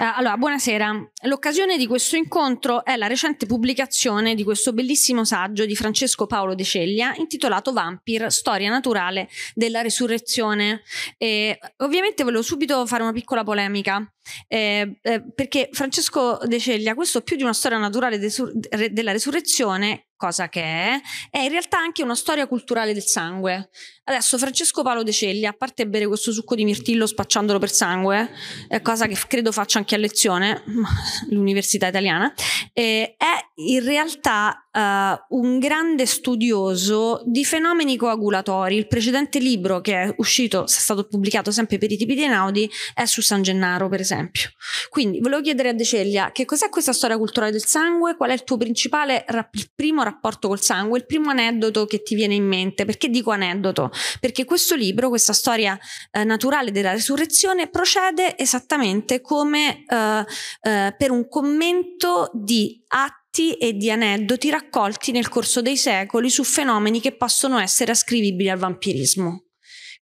Eh, allora, buonasera. L'occasione di questo incontro è la recente pubblicazione di questo bellissimo saggio di Francesco Paolo De Ceglia intitolato Vampir, storia naturale della resurrezione. E, ovviamente volevo subito fare una piccola polemica, eh, eh, perché Francesco De Ceglia, questo più di una storia naturale de della resurrezione, cosa che è, è in realtà anche una storia culturale del sangue. Adesso Francesco Paolo De Celli, a parte bere questo succo di mirtillo spacciandolo per sangue, cosa che credo faccia anche a lezione, l'università italiana, eh, è in realtà uh, un grande studioso di fenomeni coagulatori. Il precedente libro che è uscito, è stato pubblicato sempre per i tipi di Enaudi, è su San Gennaro, per esempio. Quindi volevo chiedere a De Ceglia che cos'è questa storia culturale del sangue, qual è il tuo principale, il primo rapporto col sangue, il primo aneddoto che ti viene in mente. Perché dico aneddoto? Perché questo libro, questa storia eh, naturale della resurrezione, procede esattamente come eh, eh, per un commento di atti e di aneddoti raccolti nel corso dei secoli su fenomeni che possono essere ascrivibili al vampirismo.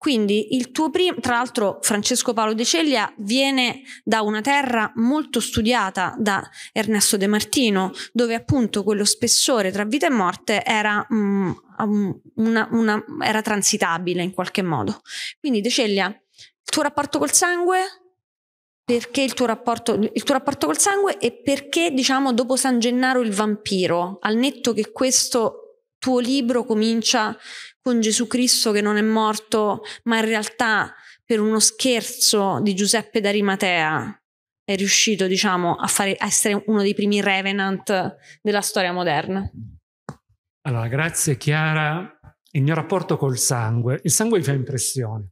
Quindi il tuo primo, tra l'altro Francesco Paolo De Ceglia viene da una terra molto studiata da Ernesto De Martino, dove appunto quello spessore tra vita e morte era, mm, um, una, una, era transitabile in qualche modo. Quindi De Ceglia, il tuo rapporto col sangue, perché il tuo, rapporto, il tuo rapporto, col sangue e perché, diciamo, dopo San Gennaro il vampiro, al netto che questo tuo libro comincia con Gesù Cristo che non è morto, ma in realtà per uno scherzo di Giuseppe d'Arimatea è riuscito, diciamo, a, fare, a essere uno dei primi revenant della storia moderna. Allora, grazie Chiara. Il mio rapporto col sangue, il sangue mi fa impressione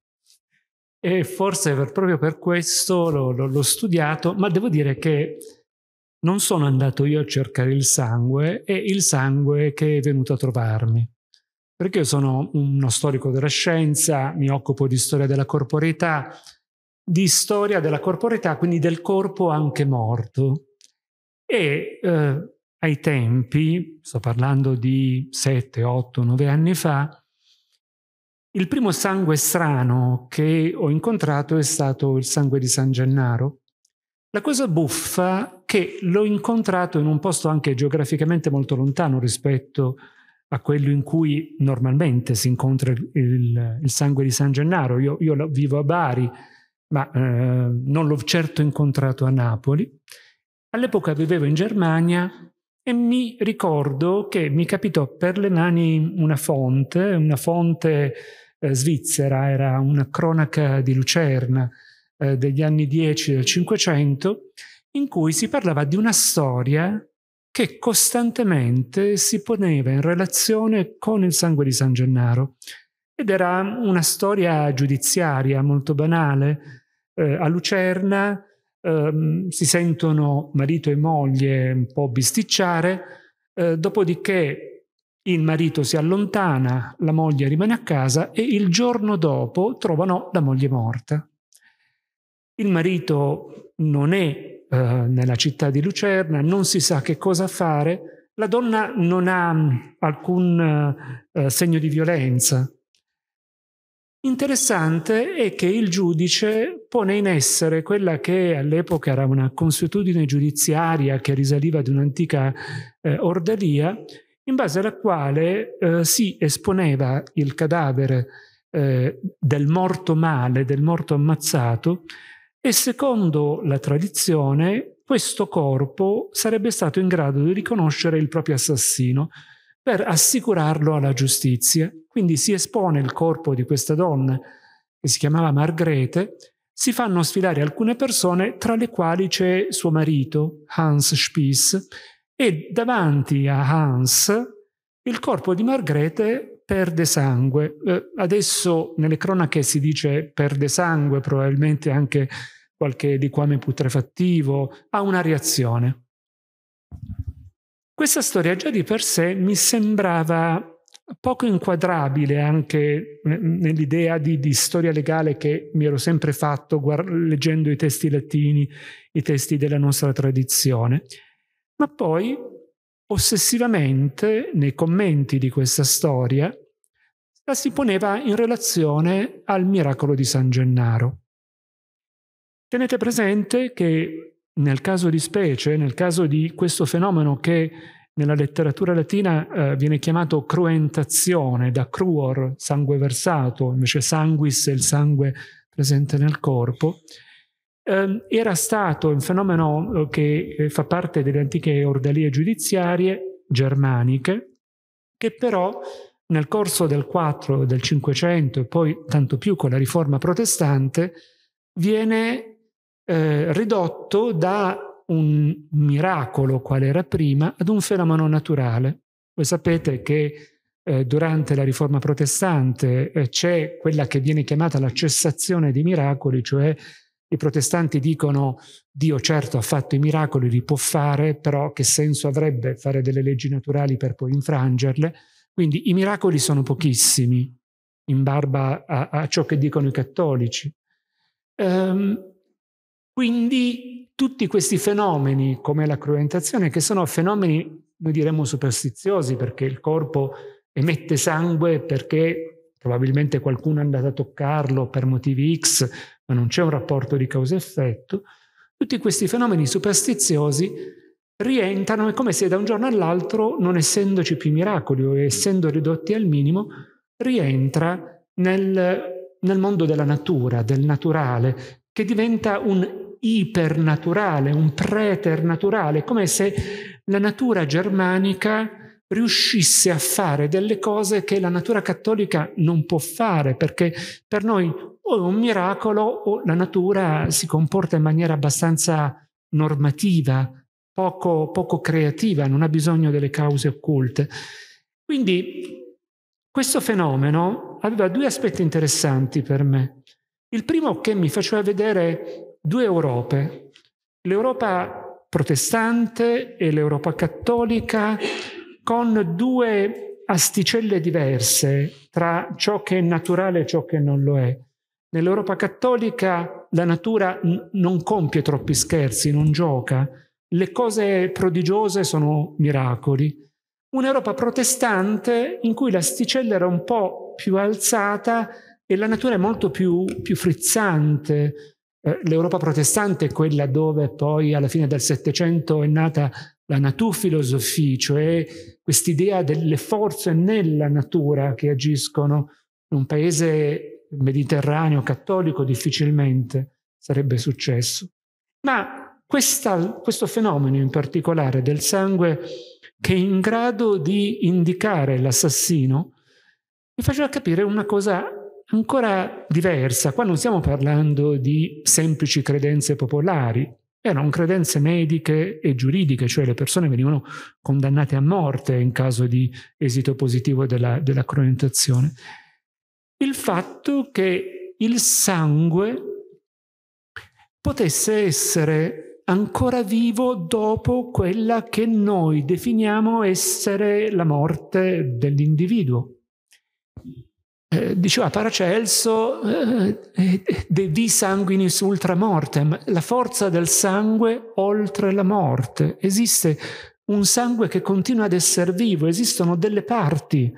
e forse per, proprio per questo l'ho studiato, ma devo dire che non sono andato io a cercare il sangue, è il sangue che è venuto a trovarmi. Perché io sono uno storico della scienza, mi occupo di storia della corporeità, di storia della corporeità, quindi del corpo anche morto. E eh, ai tempi, sto parlando di 7, 8, 9 anni fa, il primo sangue strano che ho incontrato è stato il sangue di San Gennaro. La cosa buffa è che l'ho incontrato in un posto anche geograficamente molto lontano rispetto a a quello in cui normalmente si incontra il, il sangue di San Gennaro. Io, io vivo a Bari, ma eh, non l'ho certo incontrato a Napoli. All'epoca vivevo in Germania e mi ricordo che mi capitò per le mani una fonte, una fonte eh, svizzera, era una cronaca di Lucerna eh, degli anni 10 del Cinquecento, in cui si parlava di una storia che costantemente si poneva in relazione con il sangue di San Gennaro. Ed era una storia giudiziaria molto banale. Eh, a Lucerna eh, si sentono marito e moglie un po' bisticciare, eh, dopodiché il marito si allontana, la moglie rimane a casa e il giorno dopo trovano la moglie morta. Il marito non è eh, nella città di Lucerna, non si sa che cosa fare, la donna non ha mm, alcun eh, eh, segno di violenza. Interessante è che il giudice pone in essere quella che all'epoca era una consuetudine giudiziaria che risaliva ad un'antica eh, ordalia, in base alla quale eh, si esponeva il cadavere eh, del morto male, del morto ammazzato, e secondo la tradizione questo corpo sarebbe stato in grado di riconoscere il proprio assassino per assicurarlo alla giustizia. Quindi si espone il corpo di questa donna che si chiamava Margrete, si fanno sfilare alcune persone, tra le quali c'è suo marito, Hans Spies, e davanti a Hans il corpo di Margrete perde sangue. Eh, adesso nelle cronache si dice perde sangue, probabilmente anche qualche liquame putrefattivo, ha una reazione. Questa storia già di per sé mi sembrava poco inquadrabile anche nell'idea di, di, storia legale che mi ero sempre fatto guard- leggendo i testi latini, i testi della nostra tradizione. Ma poi ossessivamente nei commenti di questa storia la si poneva in relazione al miracolo di San Gennaro. Tenete presente che nel caso di specie, nel caso di questo fenomeno che nella letteratura latina eh, viene chiamato cruentazione, da cruor, sangue versato, invece sanguis è il sangue presente nel corpo, Ehm, era stato un fenomeno eh, che eh, fa parte delle antiche ordalie giudiziarie germaniche, che però nel corso del 4, del 500 e poi tanto più con la riforma protestante viene eh, ridotto da un miracolo quale era prima ad un fenomeno naturale. Voi sapete che eh, durante la riforma protestante eh, c'è quella che viene chiamata la cessazione di miracoli, cioè i protestanti dicono Dio certo ha fatto i miracoli, li può fare, però che senso avrebbe fare delle leggi naturali per poi infrangerle? Quindi i miracoli sono pochissimi in barba a, a ciò che dicono i cattolici. Ehm, quindi tutti questi fenomeni, come la cruentazione, che sono fenomeni, noi diremmo, superstiziosi, perché il corpo emette sangue perché probabilmente qualcuno è andato a toccarlo per motivi X, ma non c'è un rapporto di causa-effetto, tutti questi fenomeni superstiziosi rientrano e come se da un giorno all'altro, non essendoci più miracoli o essendo ridotti al minimo, rientra nel, nel mondo della natura, del naturale, che diventa un ipernaturale, un preternaturale, come se la natura germanica riuscisse a fare delle cose che la natura cattolica non può fare, perché per noi o è un miracolo o la natura si comporta in maniera abbastanza normativa, poco, poco creativa, non ha bisogno delle cause occulte. Quindi questo fenomeno aveva due aspetti interessanti per me. Il primo che mi faceva vedere due Europe, l'Europa protestante e l'Europa cattolica, con due asticelle diverse tra ciò che è naturale e ciò che non lo è. Nell'Europa cattolica la natura n- non compie troppi scherzi, non gioca. Le cose prodigiose sono miracoli. Un'Europa protestante in cui l'asticella era un po' più alzata e la natura è molto più, più frizzante. Eh, L'Europa protestante è quella dove poi alla fine del Settecento è nata la naturfilosofia, cioè quest'idea delle forze nella natura che agiscono. Un paese mediterraneo cattolico difficilmente sarebbe successo. Ma questa, questo fenomeno in particolare del sangue che è in grado di indicare l'assassino mi faceva capire una cosa ancora diversa. Qua non stiamo parlando di semplici credenze popolari, erano credenze mediche e giuridiche, cioè le persone venivano condannate a morte in caso di esito positivo della, della il fatto che il sangue potesse essere ancora vivo dopo quella che noi definiamo essere la morte dell'individuo. Eh, diceva ah, Paracelso, eh, eh, de vi sanguinis ultra mortem, la forza del sangue oltre la morte. Esiste un sangue che continua ad essere vivo, esistono delle parti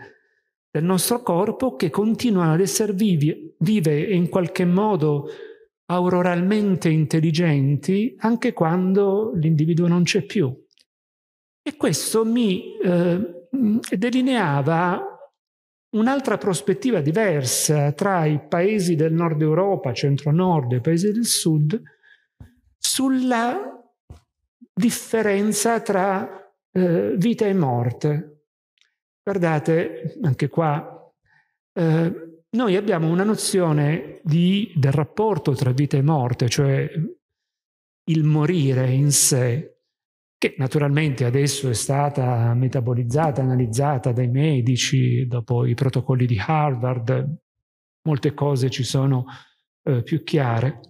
del nostro corpo che continuano ad essere vivi, vive e in qualche modo auroralmente intelligenti anche quando l'individuo non c'è più. E questo mi eh, delineava un'altra prospettiva diversa tra i paesi del nord Europa, centro-nord e i paesi del sud, sulla differenza tra eh, vita e morte. Guardate, anche qua, eh, noi abbiamo una nozione di, del rapporto tra vita e morte, cioè il morire in sé, che naturalmente adesso è stata metabolizzata, analizzata dai medici, dopo i protocolli di Harvard, molte cose ci sono eh, più chiare.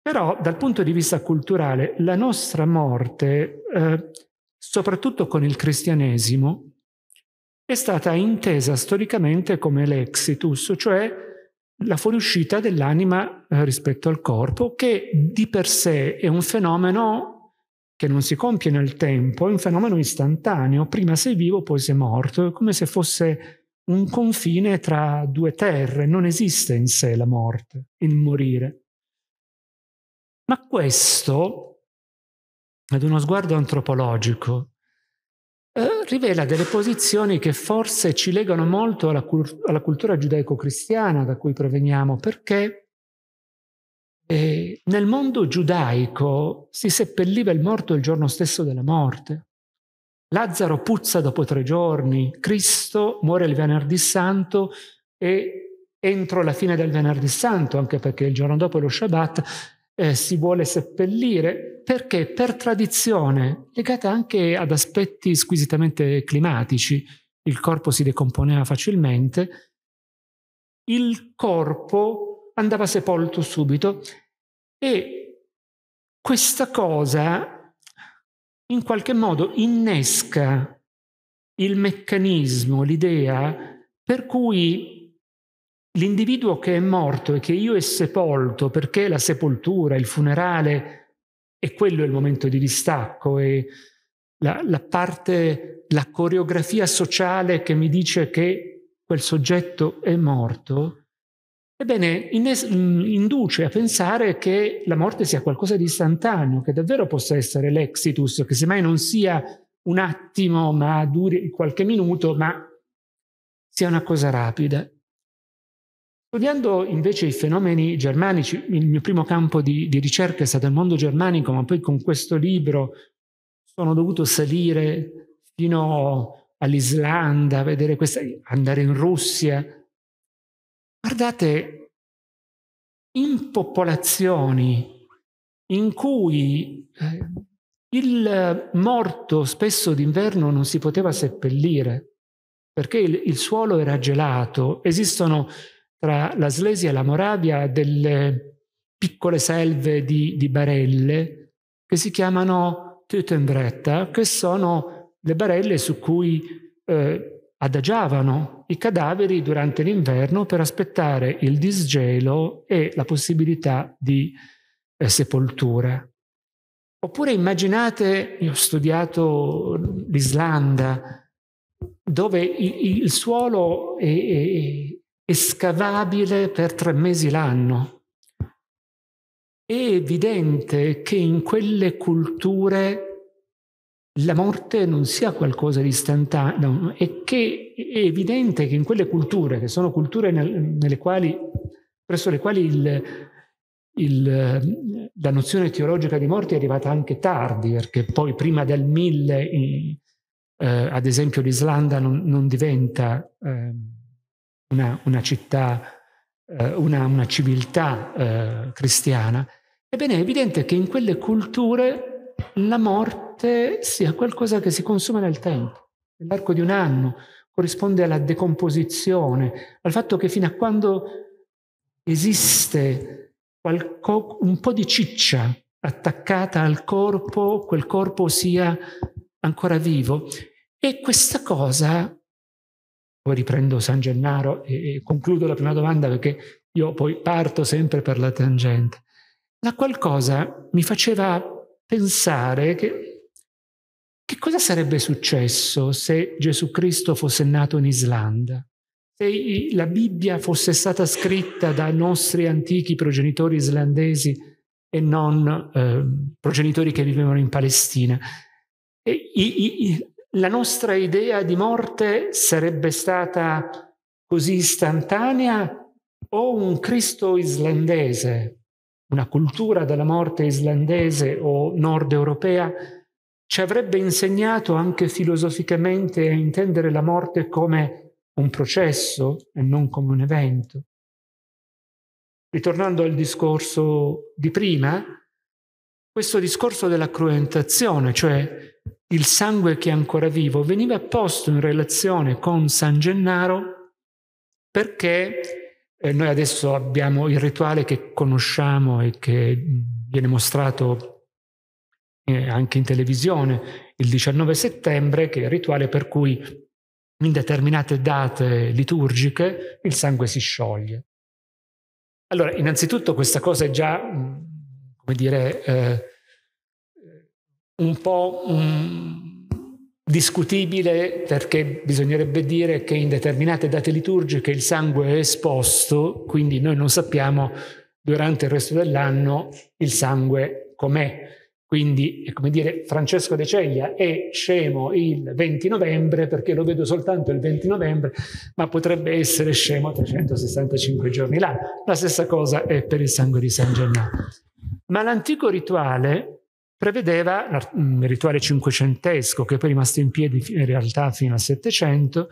Però dal punto di vista culturale la nostra morte, eh, soprattutto con il cristianesimo, è stata intesa storicamente come l'exitus, cioè la fuoriuscita dell'anima eh, rispetto al corpo, che di per sé è un fenomeno che non si compie nel tempo, è un fenomeno istantaneo, prima sei vivo, poi sei morto, è come se fosse un confine tra due terre, non esiste in sé la morte, il morire. Ma questo, ad uno sguardo antropologico, eh, rivela delle posizioni che forse ci legano molto alla, alla cultura giudaico-cristiana da cui proveniamo, perché eh, nel mondo giudaico si seppelliva il morto il giorno stesso della morte. Lazzaro puzza dopo tre giorni, Cristo muore il venerdì santo e entro la fine del venerdì santo, anche perché il giorno dopo è lo Shabbat, eh, si vuole seppellire perché per tradizione, legata anche ad aspetti squisitamente climatici, il corpo si decomponeva facilmente, il corpo andava sepolto subito e questa cosa in qualche modo innesca il meccanismo, l'idea per cui L'individuo che è morto e che io è sepolto perché la sepoltura, il funerale, e quello è il momento di distacco e la, la parte, la coreografia sociale che mi dice che quel soggetto è morto, ebbene ines- induce a pensare che la morte sia qualcosa di istantaneo, che davvero possa essere l'exitus, che semmai non sia un attimo ma duri qualche minuto, ma sia una cosa rapida. Studiando invece i fenomeni germanici, il mio primo campo di, di, ricerca è stato il mondo germanico, ma poi con questo libro sono dovuto salire fino all'Islanda, vedere questa, andare in Russia. Guardate, in popolazioni in cui eh, il morto spesso d'inverno non si poteva seppellire perché il, il suolo era gelato, esistono tra la Slesia e la Moravia delle piccole selve di, di barelle che si chiamano Tütenbretta, che sono le barelle su cui eh, adagiavano i cadaveri durante l'inverno per aspettare il disgelo e la possibilità di eh, sepoltura. Oppure immaginate, io ho studiato l'Islanda, dove il, il suolo è, è, escavabile per tre mesi l'anno. È evidente che in quelle culture la morte non sia qualcosa di istantaneo e che è evidente che in quelle culture, che sono culture nel, quali, presso le quali il, il, la nozione teologica di morte è arrivata anche tardi, perché poi prima del 1000, eh, ad esempio, l'Islanda non, non diventa... Eh, una, una città, eh, una, una, civiltà eh, cristiana, ebbene è evidente che in quelle culture la morte sia qualcosa che si consuma nel tempo, nell'arco di un anno, corrisponde alla decomposizione, al fatto che fino a quando esiste qualco, un po' di ciccia attaccata al corpo, quel corpo sia ancora vivo. E questa cosa poi riprendo San Gennaro e, e concludo la prima domanda perché io poi parto sempre per la tangente. La qualcosa mi faceva pensare che, che cosa sarebbe successo se Gesù Cristo fosse nato in Islanda, se la Bibbia fosse stata scritta da nostri antichi progenitori islandesi e non eh, progenitori che vivevano in Palestina. E, i, i, la nostra idea di morte sarebbe stata così istantanea o un Cristo islandese, una cultura della morte islandese o nord europea, ci avrebbe insegnato anche filosoficamente a intendere la morte come un processo e non come un evento. Ritornando al discorso di prima, questo discorso della cruentazione, cioè il sangue che è ancora vivo veniva posto in relazione con San Gennaro perché eh, noi adesso abbiamo il rituale che conosciamo e che mm, viene mostrato eh, anche in televisione il 19 settembre, che è il rituale per cui in determinate date liturgiche il sangue si scioglie. Allora, innanzitutto questa cosa è già, mm, come dire, eh, un po' mh, mm, discutibile perché bisognerebbe dire che in determinate date liturgiche il sangue è esposto, quindi noi non sappiamo durante il resto dell'anno il sangue com'è. Quindi, è come dire, Francesco De Ceglia è scemo il 20 novembre perché lo vedo soltanto il 20 novembre, ma potrebbe essere scemo 365 giorni là. La stessa cosa è per il sangue di San Gennaro. Ma l'antico rituale prevedeva un rituale cinquecentesco che poi è rimasto in piedi in realtà fino al Settecento,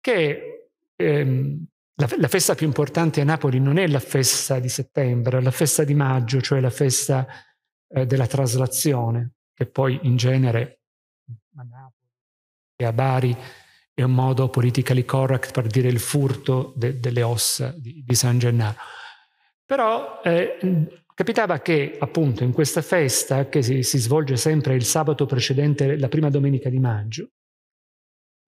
che ehm, la, la, festa più importante a Napoli non è la festa di settembre, è la festa di maggio, cioè la festa eh, della traslazione, che poi in genere a Napoli e a Bari è un modo politically correct per dire il furto de, delle ossa di, di San Gennaro. Però eh, Capitava che appunto in questa festa, che si, si svolge sempre il sabato precedente la prima domenica di maggio,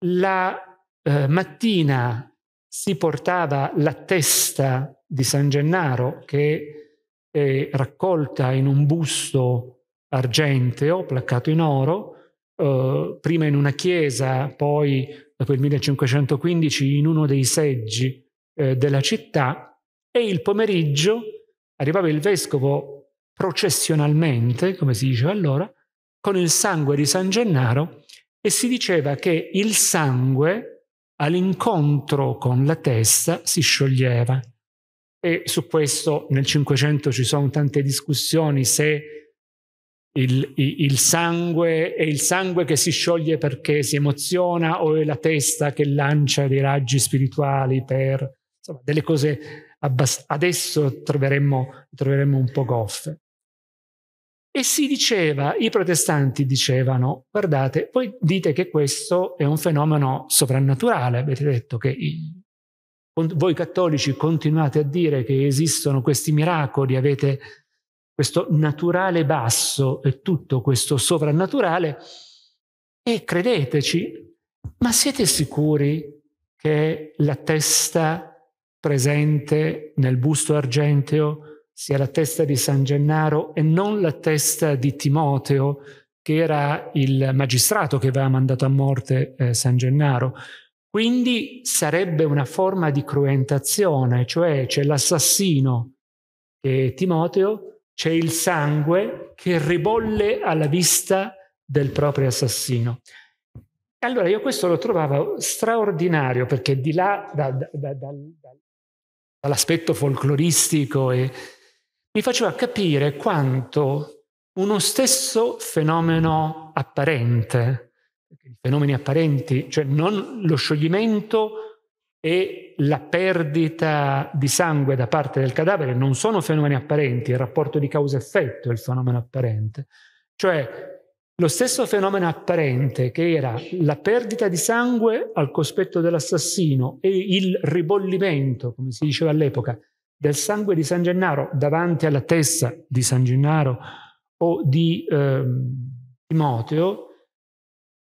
la eh, mattina si portava la testa di San Gennaro che è raccolta in un busto argenteo placcato in oro, eh, prima in una chiesa, poi dopo il 1515 in uno dei seggi eh, della città e il pomeriggio arrivava il vescovo processionalmente, come si diceva allora, con il sangue di San Gennaro e si diceva che il sangue all'incontro con la testa si scioglieva. E su questo nel Cinquecento ci sono tante discussioni se il, il, sangue è il sangue che si scioglie perché si emoziona o è la testa che lancia dei raggi spirituali per insomma, delle cose abbast- adesso troveremmo, troveremmo un po' goffe. E si diceva, i protestanti dicevano, guardate, voi dite che questo è un fenomeno soprannaturale, avete detto che i, voi cattolici continuate a dire che esistono questi miracoli, avete questo naturale basso e tutto questo soprannaturale e credeteci, ma siete sicuri che la testa presente nel busto argenteo sia la testa di San Gennaro e non la testa di Timoteo, che era il magistrato che aveva mandato a morte eh, San Gennaro. Quindi sarebbe una forma di cruentazione, cioè c'è l'assassino che è Timoteo, c'è il sangue che ribolle alla vista del proprio assassino. Allora io questo lo trovavo straordinario perché di là da, da, da, dall'aspetto folcloristico e mi faceva capire quanto uno stesso fenomeno apparente, i fenomeni apparenti, cioè non lo scioglimento e la perdita di sangue da parte del cadavere non sono fenomeni apparenti, il rapporto di causa-effetto è il fenomeno apparente. Cioè lo stesso fenomeno apparente che era la perdita di sangue al cospetto dell'assassino e il ribollimento, come si diceva all'epoca, del sangue di San Gennaro davanti alla testa di San Gennaro o di eh, Timoteo,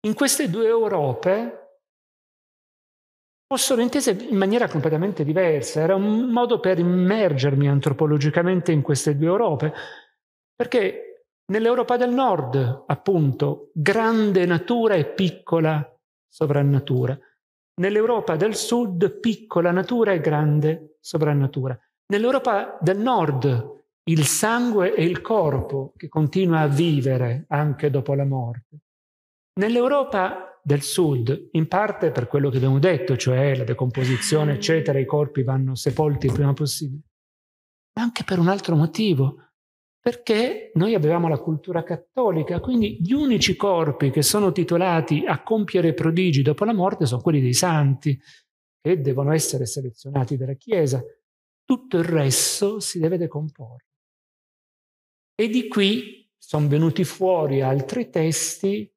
in queste due Europe possono intese in maniera completamente diversa. Era un modo per immergermi antropologicamente in queste due Europe, perché Nell'Europa del Nord, appunto, grande natura e piccola sovrannatura. Nell'Europa del Sud, piccola natura e grande sovrannatura. Nell'Europa del Nord, il sangue e il corpo che continua a vivere anche dopo la morte. Nell'Europa del Sud, in parte per quello che abbiamo detto, cioè la decomposizione, eccetera, i corpi vanno sepolti il prima possibile, ma anche per un altro motivo, perché noi avevamo la cultura cattolica, quindi gli unici corpi che sono titolati a compiere prodigi dopo la morte sono quelli dei santi, che devono essere selezionati dalla Chiesa. Tutto il resto si deve decomporre. E di qui sono venuti fuori altri testi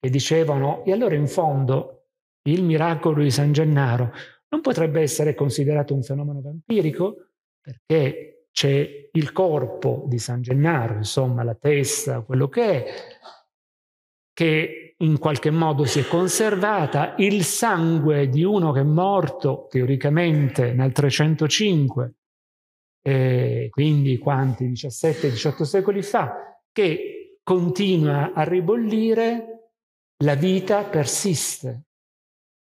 che dicevano, e allora in fondo il miracolo di San Gennaro non potrebbe essere considerato un fenomeno vampirico, perché c'è il corpo di San Gennaro, insomma la testa, quello che è, che in qualche modo si è conservata, il sangue di uno che è morto teoricamente nel 305, eh, quindi quanti 17-18 secoli fa, che continua a ribollire, la vita persiste.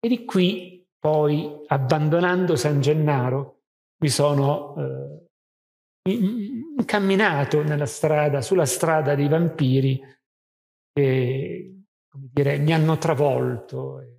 E di qui poi, abbandonando San Gennaro, vi sono eh, incamminato nella strada, sulla strada dei vampiri che dire, mi hanno travolto e,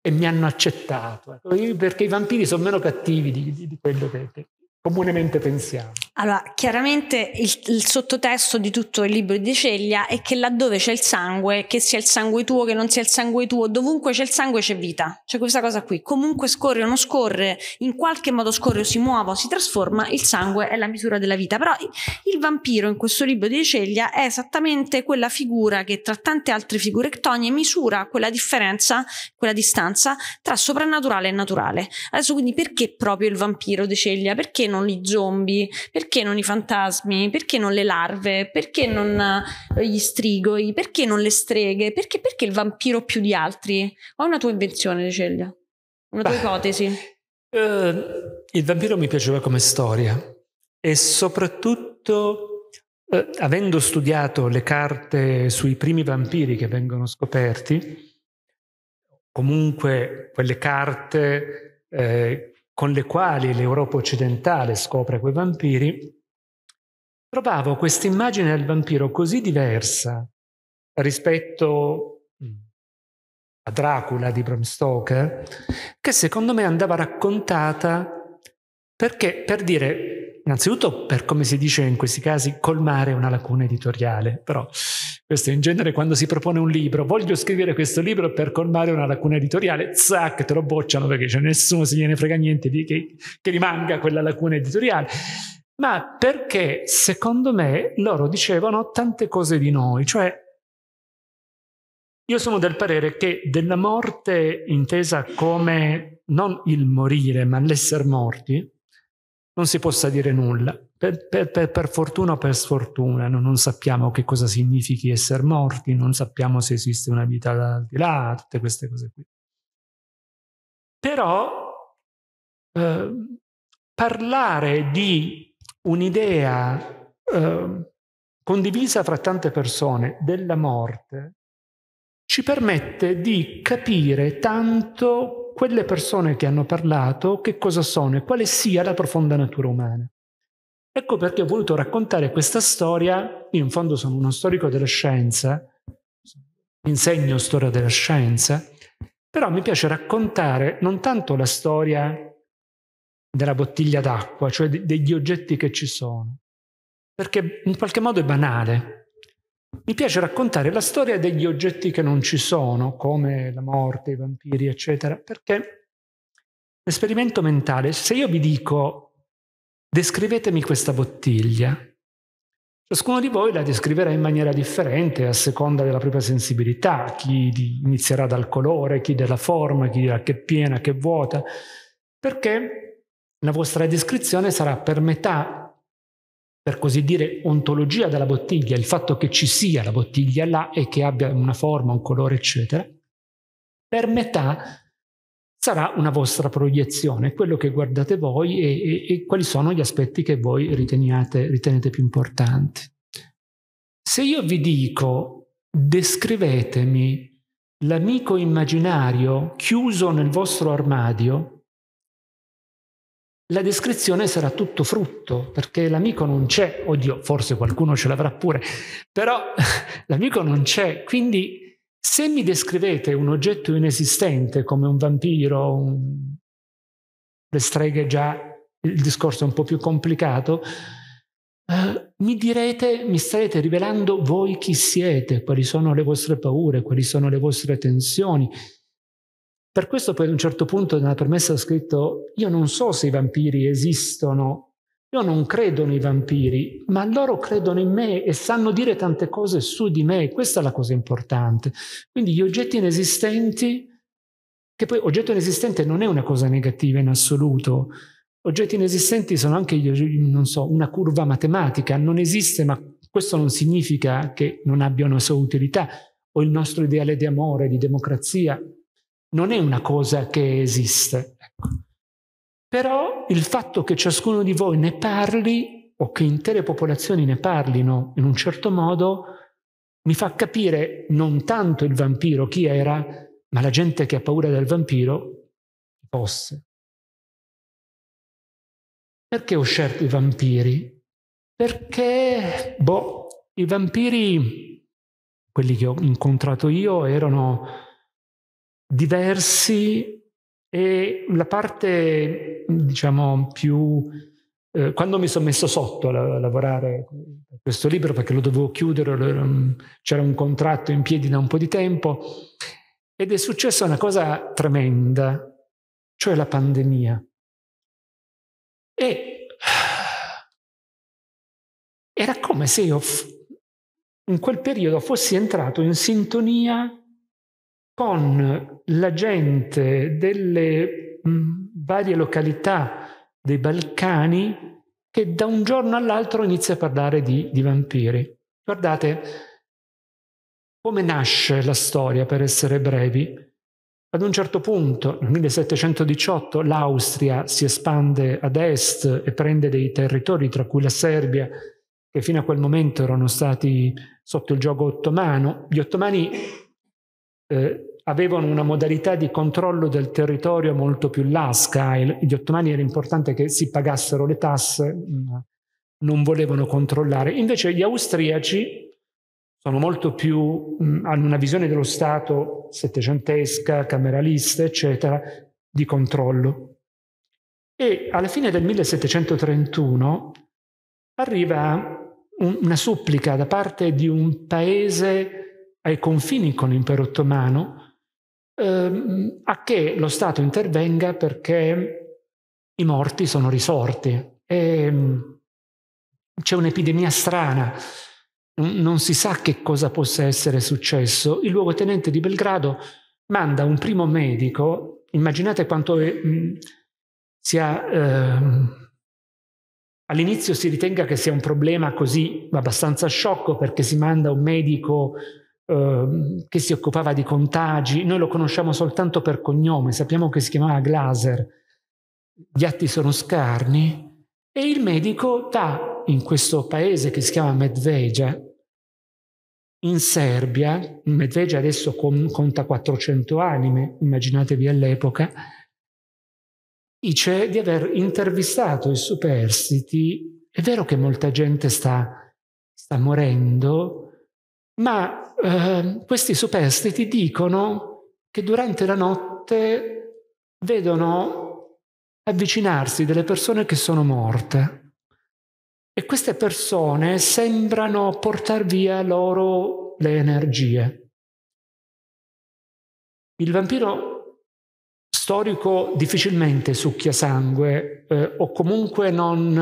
e, mi hanno accettato, ecco. perché i vampiri sono meno cattivi di, di quello che, che comunemente pensiamo. Allora, chiaramente il, il, sottotesto di tutto il libro di Ceglia è che laddove c'è il sangue, che sia il sangue tuo, che non sia il sangue tuo, dovunque c'è il sangue c'è vita. C'è questa cosa qui. Comunque scorre o non scorre, in qualche modo scorre o si muove o si trasforma, il sangue è la misura della vita. Però il vampiro in questo libro di Ceglia è esattamente quella figura che tra tante altre figure ectonie misura quella differenza, quella distanza tra soprannaturale e naturale. Adesso quindi perché proprio il vampiro di Ceglia? Perché non gli zombie? Perché perché non i fantasmi? Perché non le larve? Perché non eh, gli strigoi? Perché non le streghe? Perché, perché il vampiro più di altri? Ho una tua invenzione, Cecilia. Una tua Beh, ipotesi. Eh, il vampiro mi piaceva come storia e soprattutto eh, avendo studiato le carte sui primi vampiri che vengono scoperti, comunque quelle carte eh, con le quali l'Europa occidentale scopre quei vampiri, trovavo questa immagine del vampiro così diversa rispetto mm, a Dracula di Bram Stoker, che secondo me andava raccontata perché, per dire, innanzitutto per come si dice in questi casi, colmare una lacuna editoriale, però questo in genere quando si propone un libro, voglio scrivere questo libro per colmare una lacuna editoriale, zac, te lo bocciano perché c'è nessuno, se gliene frega niente di, che, che rimanga quella lacuna editoriale ma perché secondo me loro dicevano tante cose di noi, cioè io sono del parere che della morte intesa come non il morire, ma l'essere morti, non si possa dire nulla per, per, per, per, fortuna o per sfortuna, non, non, sappiamo che cosa significhi essere morti, non sappiamo se esiste una vita al di là, tutte queste cose qui. Però eh, parlare di un'idea eh, condivisa fra tante persone della morte ci permette di capire tanto quelle persone che hanno parlato, che cosa sono e quale sia la profonda natura umana. Ecco perché ho voluto raccontare questa storia, io in fondo sono uno storico della scienza, insegno storia della scienza, però mi piace raccontare non tanto la storia della bottiglia d'acqua, cioè degli oggetti che ci sono, perché in qualche modo è banale. Mi piace raccontare la storia degli oggetti che non ci sono, come la morte, i vampiri, eccetera, perché l'esperimento mentale, se io vi dico Descrivetemi questa bottiglia. Ciascuno di voi la descriverà in maniera differente a seconda della propria sensibilità, chi inizierà dal colore, chi della forma, chi dirà che è piena, che è vuota, perché la vostra descrizione sarà per metà per così dire, ontologia della bottiglia, il fatto che ci sia la bottiglia là e che abbia una forma, un colore, eccetera, per metà sarà una vostra proiezione, quello che guardate voi e, e, e quali sono gli aspetti che voi riteniate, ritenete più importanti. Se io vi dico descrivetemi l'amico immaginario chiuso nel vostro armadio, la descrizione sarà tutto frutto, perché l'amico non c'è, oddio, forse qualcuno ce l'avrà pure, però l'amico non c'è, quindi se mi descrivete un oggetto inesistente come un vampiro, un... le streghe già, il discorso è un po' più complicato, eh, mi direte, mi starete rivelando voi chi siete, quali sono le vostre paure, quali sono le vostre tensioni. Per questo poi ad un certo punto nella promessa ho scritto, io non so se i vampiri esistono io non credo nei vampiri, ma loro credono in me e sanno dire tante cose su di me. Questa è la cosa importante. Quindi gli oggetti inesistenti, che poi oggetto inesistente non è una cosa negativa in assoluto. Oggetti inesistenti sono anche, non so, una curva matematica. Non esiste, ma questo non significa che non abbia una sua utilità. O il nostro ideale di amore, di democrazia, non è una cosa che esiste però il fatto che ciascuno di voi ne parli o che intere popolazioni ne parlino in un certo modo mi fa capire non tanto il vampiro chi era, ma la gente che ha paura del vampiro fosse. Perché ho scelto i vampiri? Perché, boh, i vampiri, quelli che ho incontrato io, erano diversi e la parte, diciamo, più... Eh, quando mi sono messo sotto a, a lavorare a questo libro, perché lo dovevo chiudere, c'era un contratto in piedi da un po' di tempo, ed è successa una cosa tremenda, cioè la pandemia. E era come se io in quel periodo fossi entrato in sintonia con la gente delle mm, varie località dei Balcani che da un giorno all'altro inizia a parlare di, di vampiri. Guardate come nasce la storia, per essere brevi. Ad un certo punto, nel 1718, l'Austria si espande ad est e prende dei territori, tra cui la Serbia, che fino a quel momento erano stati sotto il gioco ottomano. Gli ottomani eh, avevano una modalità di controllo del territorio molto più lasca. gli ottomani era importante che si pagassero le tasse, non volevano controllare. Invece gli austriaci sono molto più, mh, hanno una visione dello Stato settecentesca, cameralista, eccetera, di controllo. E alla fine del 1731 arriva un, una supplica da parte di un paese ai confini con l'impero ottomano, ehm, a che lo Stato intervenga perché i morti sono risorti. E, ehm, c'è un'epidemia strana, non si sa che cosa possa essere successo. Il luogotenente di Belgrado manda un primo medico, immaginate quanto è, mh, sia... Eh, all'inizio si ritenga che sia un problema così abbastanza sciocco perché si manda un medico Ehm, che si occupava di contagi, noi lo conosciamo soltanto per cognome, sappiamo che si chiamava Glaser, gli atti sono scarni, e il medico dà in questo paese che si chiama Medvegia, in Serbia, Medvegia adesso con, conta 400 anime, immaginatevi all'epoca, dice di aver intervistato i superstiti. È vero che molta gente sta, sta morendo, ma eh, questi superstiti dicono che durante la notte vedono avvicinarsi delle persone che sono morte e queste persone sembrano portar via loro le energie. Il vampiro storico difficilmente succhia sangue eh, o comunque non,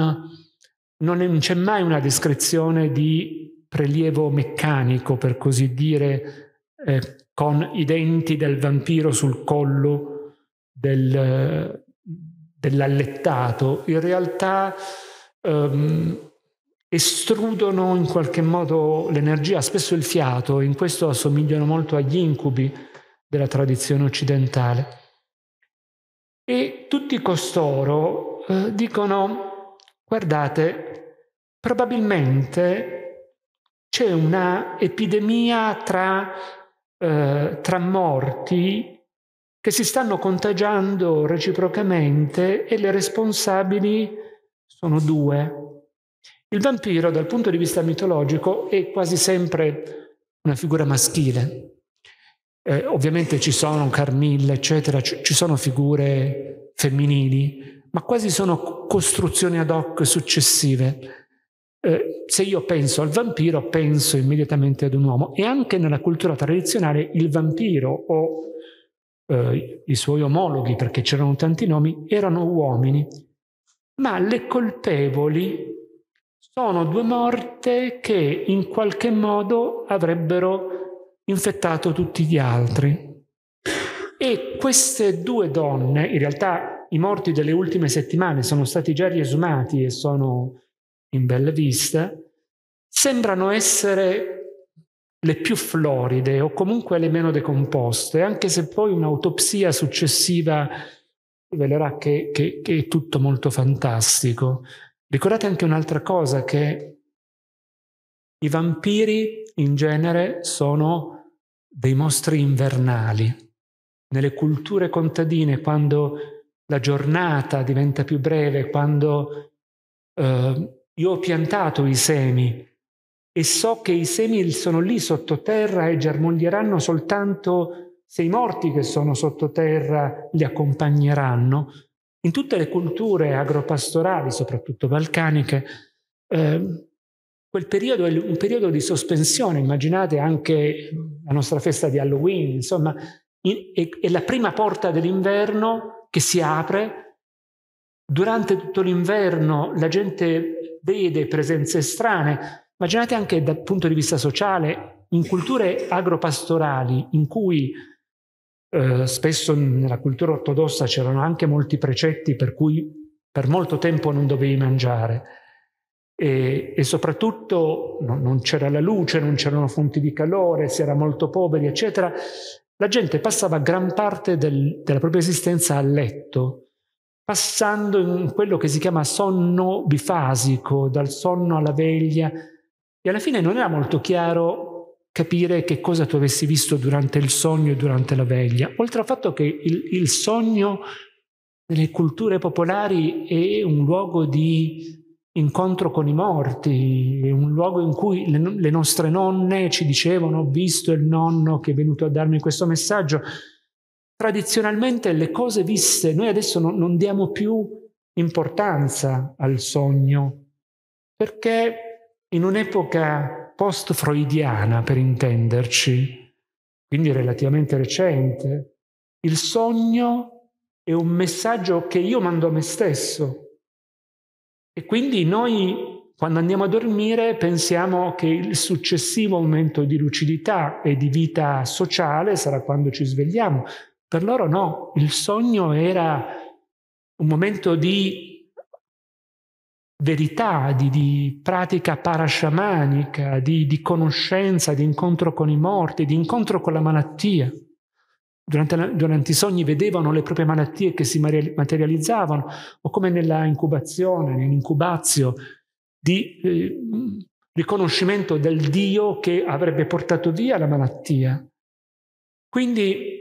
non c'è mai una descrizione di prelievo meccanico, per così dire, eh, con i denti del vampiro sul collo del, dell'allettato, in realtà ehm, estrudono in qualche modo l'energia, spesso il fiato, in questo assomigliano molto agli incubi della tradizione occidentale. E tutti costoro eh, dicono, guardate, probabilmente c'è una epidemia tra, eh, tra morti che si stanno contagiando reciprocamente e le responsabili sono due. Il vampiro, dal punto di vista mitologico, è quasi sempre una figura maschile. Eh, ovviamente ci sono Carmilla, eccetera, ci, ci sono figure femminili, ma quasi sono costruzioni ad hoc successive eh, se io penso al vampiro, penso immediatamente ad un uomo e anche nella cultura tradizionale il vampiro o eh, i suoi omologhi, perché c'erano tanti nomi, erano uomini, ma le colpevoli sono due morte che in qualche modo avrebbero infettato tutti gli altri. E queste due donne, in realtà i morti delle ultime settimane sono stati già riesumati e sono in belle viste, sembrano essere le più floride o comunque le meno decomposte, anche se poi un'autopsia successiva rivelerà che, che, che è tutto molto fantastico. Ricordate anche un'altra cosa che i vampiri in genere sono dei mostri invernali. Nelle culture contadine, quando la giornata diventa più breve, quando eh, io ho piantato i semi e so che i semi sono lì sottoterra e germoglieranno soltanto se i morti che sono sottoterra li accompagneranno. In tutte le culture agropastorali, soprattutto balcaniche, eh, quel periodo è un periodo di sospensione, immaginate anche la nostra festa di Halloween, insomma, in, è, è la prima porta dell'inverno che si apre. Durante tutto l'inverno la gente vede presenze strane. Immaginate anche dal punto di vista sociale, in culture agropastorali, in cui eh, spesso nella cultura ortodossa c'erano anche molti precetti per cui per molto tempo non dovevi mangiare e, e soprattutto no, non c'era la luce, non c'erano fonti di calore, si era molto poveri, eccetera, la gente passava gran parte del, della propria esistenza a letto passando in quello che si chiama sonno bifasico, dal sonno alla veglia. E alla fine non era molto chiaro capire che cosa tu avessi visto durante il sogno e durante la veglia, oltre al fatto che il, il sogno nelle culture popolari è un luogo di incontro con i morti, è un luogo in cui le, le nostre nonne ci dicevano ho visto il nonno che è venuto a darmi questo messaggio tradizionalmente le cose viste, noi adesso non, non diamo più importanza al sogno, perché in un'epoca post-freudiana, per intenderci, quindi relativamente recente, il sogno è un messaggio che io mando a me stesso. E quindi noi, quando andiamo a dormire, pensiamo che il successivo aumento di lucidità e di vita sociale sarà quando ci svegliamo, per loro no, il sogno era un momento di verità, di, di pratica parasciamanica, di, di conoscenza, di incontro con i morti, di incontro con la malattia. Durante, la, durante, i sogni vedevano le proprie malattie che si materializzavano, o come nella incubazione, nell'incubazio, di eh, riconoscimento del Dio che avrebbe portato via la malattia. Quindi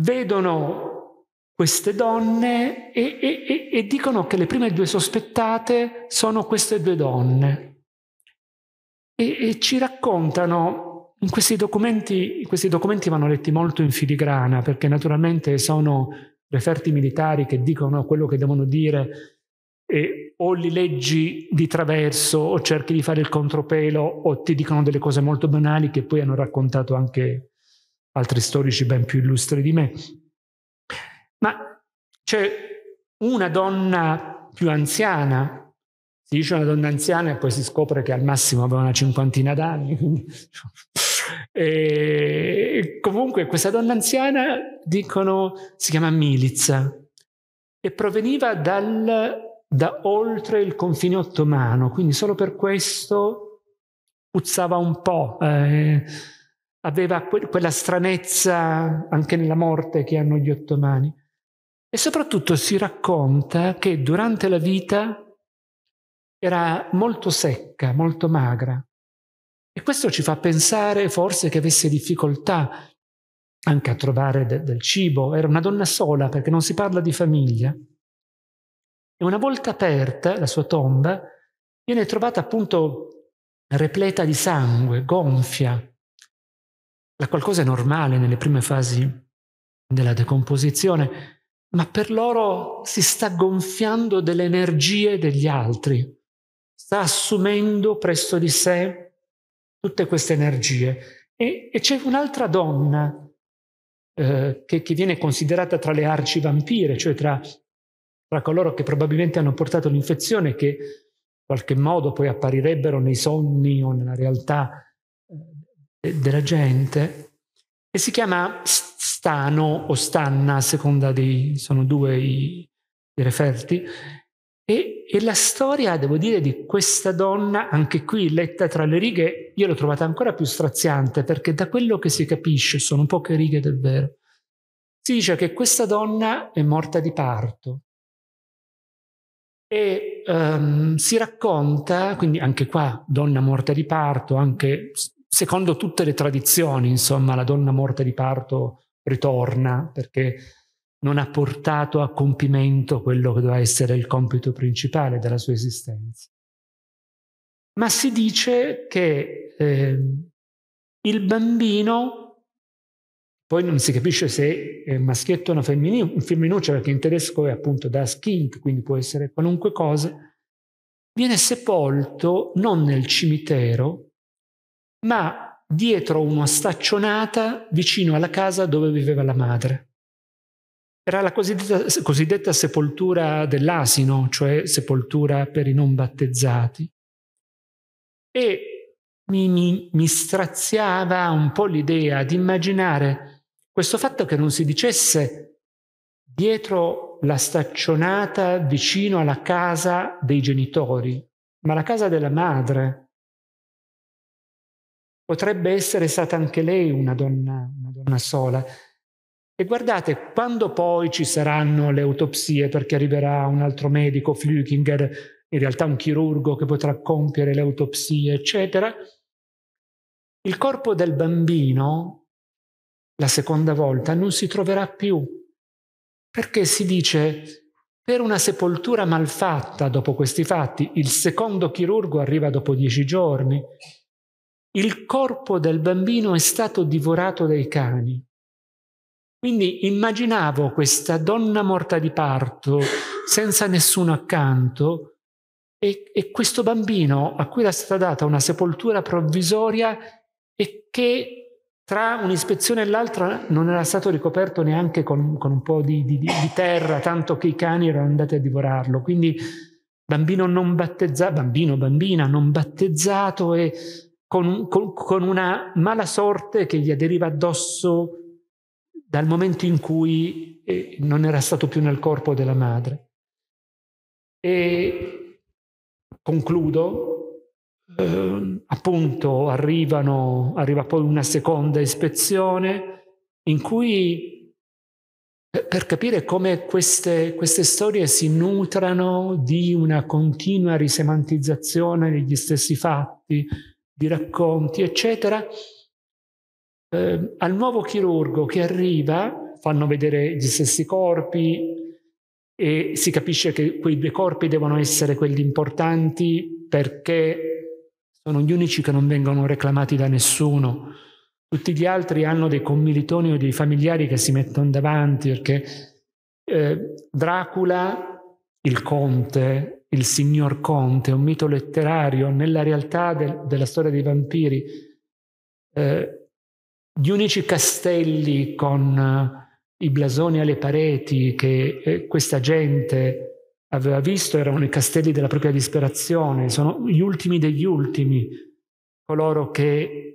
vedono queste donne e, e, e, dicono che le prime due sospettate sono queste due donne. E, e ci raccontano, in questi documenti, questi documenti vanno letti molto in filigrana, perché naturalmente sono referti militari che dicono quello che devono dire e o li leggi di traverso o cerchi di fare il contropelo o ti dicono delle cose molto banali che poi hanno raccontato anche altri storici ben più illustri di me. Ma c'è una donna più anziana, si dice una donna anziana e poi si scopre che al massimo aveva una cinquantina d'anni. e comunque questa donna anziana, dicono, si chiama Milizza e proveniva dal, da oltre il confine ottomano, quindi solo per questo puzzava un po'. Eh aveva que- quella stranezza anche nella morte che hanno gli ottomani. E soprattutto si racconta che durante la vita era molto secca, molto magra. E questo ci fa pensare forse che avesse difficoltà anche a trovare de- del cibo. Era una donna sola perché non si parla di famiglia. E una volta aperta la sua tomba, viene trovata appunto repleta di sangue, gonfia, da qualcosa normale nelle prime fasi della decomposizione, ma per loro si sta gonfiando delle energie degli altri, sta assumendo presso di sé tutte queste energie. E, e c'è un'altra donna eh, che, che, viene considerata tra le arci vampire, cioè tra, tra coloro che probabilmente hanno portato l'infezione, che in qualche modo poi apparirebbero nei sogni o nella realtà eh, della gente e si chiama Stano o Stanna, a seconda dei, sono due i, i referti, e, e, la storia, devo dire, di questa donna, anche qui letta tra le righe, io l'ho trovata ancora più straziante perché da quello che si capisce, sono poche righe del vero, si dice che questa donna è morta di parto e um, si racconta, quindi anche qua donna morta di parto, anche secondo tutte le tradizioni, insomma, la donna morta di parto ritorna perché non ha portato a compimento quello che doveva essere il compito principale della sua esistenza. Ma si dice che eh, il bambino, poi non si capisce se è maschietto o una femminuccia, perché in tedesco è appunto das Kind, quindi può essere qualunque cosa, viene sepolto non nel cimitero, ma dietro una staccionata vicino alla casa dove viveva la madre. Era la cosiddetta, cosiddetta sepoltura dell'asino, cioè sepoltura per i non battezzati. E mi, mi, mi straziava un po' l'idea di immaginare questo fatto che non si dicesse dietro la staccionata vicino alla casa dei genitori, ma la casa della madre, Potrebbe essere stata anche lei una donna, una donna sola. E guardate, quando poi ci saranno le autopsie, perché arriverà un altro medico, Flüchinger, in realtà un chirurgo che potrà compiere le autopsie, eccetera, il corpo del bambino, la seconda volta, non si troverà più, perché si dice per una sepoltura malfatta dopo questi fatti, il secondo chirurgo arriva dopo dieci giorni, il corpo del bambino è stato divorato dai cani. Quindi immaginavo questa donna morta di parto, senza nessuno accanto, e, e questo bambino a cui era stata data una sepoltura provvisoria e che tra un'ispezione e l'altra non era stato ricoperto neanche con, con un po' di, di, di, terra, tanto che i cani erano andati a divorarlo. Quindi bambino non battezzato, bambino, bambina non battezzato e con, con, con una mala sorte che gli aderiva addosso dal momento in cui eh, non era stato più nel corpo della madre. E concludo, eh, appunto arrivano, arriva poi una seconda ispezione in cui per capire come queste, queste storie si nutrano di una continua risemantizzazione degli stessi fatti, di racconti, eccetera, eh, al nuovo chirurgo che arriva fanno vedere gli stessi corpi e si capisce che quei due corpi devono essere quelli importanti perché sono gli unici che non vengono reclamati da nessuno. Tutti gli altri hanno dei commilitoni o dei familiari che si mettono davanti perché eh, Dracula, il conte, il signor Conte, un mito letterario, nella realtà del, della storia dei vampiri, eh, gli unici castelli con eh, i blasoni alle pareti che eh, questa gente aveva visto erano i castelli della propria disperazione, sono gli ultimi degli ultimi, coloro che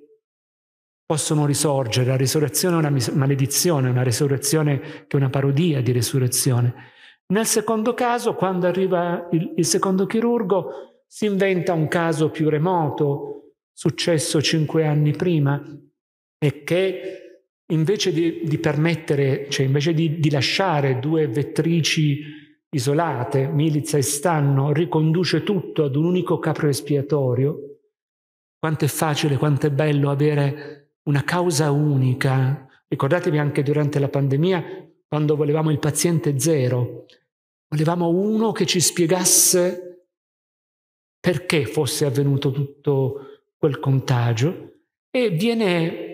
possono risorgere. La risurrezione è una mis- maledizione, una risurrezione che è una parodia di risurrezione. Nel secondo caso, quando arriva il, il secondo chirurgo, si inventa un caso più remoto, successo cinque anni prima, e che invece di, di, permettere, cioè invece di, di, lasciare due vettrici isolate, Milizia e Stanno, riconduce tutto ad un unico capro espiatorio. Quanto è facile, quanto è bello avere una causa unica. Ricordatevi anche durante la pandemia quando volevamo il paziente zero, volevamo uno che ci spiegasse perché fosse avvenuto tutto quel contagio e viene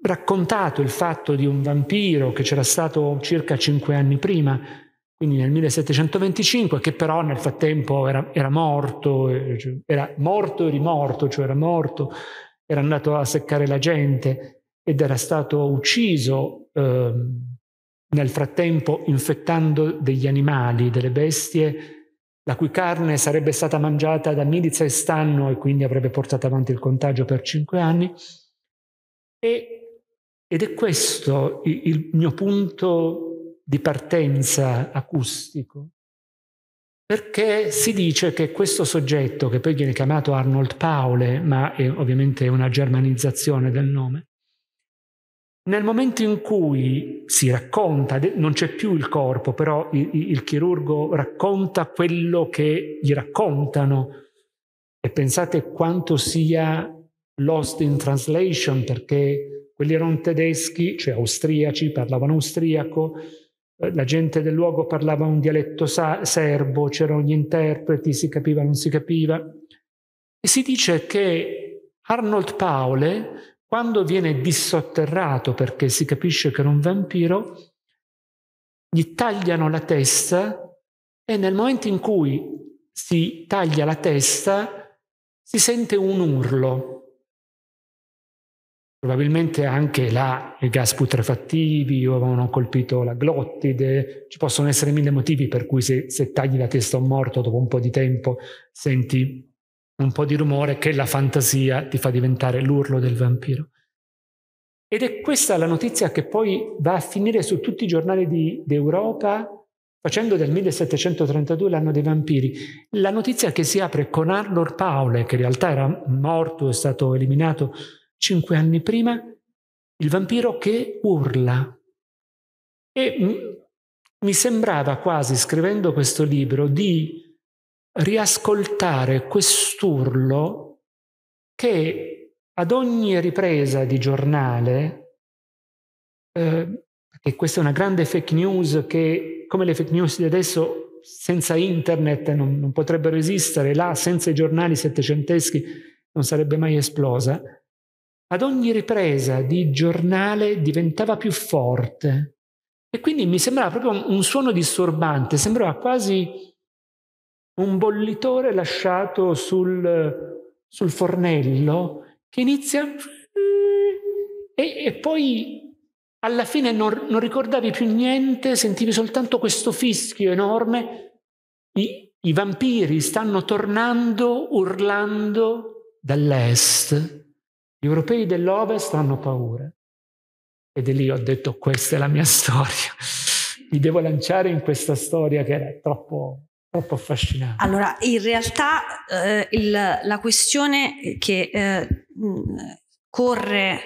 raccontato il fatto di un vampiro che c'era stato circa cinque anni prima, quindi nel 1725, che però nel frattempo era, era morto, era morto e rimorto, cioè era morto, era andato a seccare la gente ed era stato ucciso. Eh, nel frattempo infettando degli animali, delle bestie, la cui carne sarebbe stata mangiata da milizia e stanno e quindi avrebbe portato avanti il contagio per cinque anni. E, ed è questo il, mio punto di partenza acustico, perché si dice che questo soggetto, che poi viene chiamato Arnold Paule, ma è ovviamente una germanizzazione del nome, nel momento in cui si racconta, non c'è più il corpo, però il, il chirurgo racconta quello che gli raccontano e pensate quanto sia lost in translation perché quelli erano tedeschi, cioè austriaci, parlavano austriaco, eh, la gente del luogo parlava un dialetto sa- serbo, c'erano gli interpreti, si capiva, non si capiva. E si dice che Arnold Paole quando viene dissotterrato perché si capisce che era un vampiro, gli tagliano la testa e nel momento in cui si taglia la testa si sente un urlo. Probabilmente anche là i gas putrefattivi o avevano colpito la glottide, ci possono essere mille motivi per cui se, se tagli la testa a un morto dopo un po' di tempo senti un po' di rumore che la fantasia ti fa diventare l'urlo del vampiro. Ed è questa la notizia che poi va a finire su tutti i giornali di, d'Europa, facendo del 1732 l'anno dei vampiri. La notizia che si apre con Arlor Paole, che in realtà era morto, è stato eliminato cinque anni prima, il vampiro che urla. E mi sembrava quasi, scrivendo questo libro, di riascoltare quest'urlo che ad ogni ripresa di giornale, eh, perché questa è una grande fake news che, come le fake news di adesso, senza internet non, non potrebbero esistere, là senza i giornali settecenteschi non sarebbe mai esplosa, ad ogni ripresa di giornale diventava più forte. E quindi mi sembrava proprio un, un suono disturbante, sembrava quasi un bollitore lasciato sul, sul fornello che inizia e, e poi alla fine non, non, ricordavi più niente, sentivi soltanto questo fischio enorme. I, I, vampiri stanno tornando urlando dall'est. Gli europei dell'ovest hanno paura. Ed è lì ho detto questa è la mia storia. Mi devo lanciare in questa storia che era troppo, troppo affascinante. Allora, in realtà eh, il, la questione che eh, corre,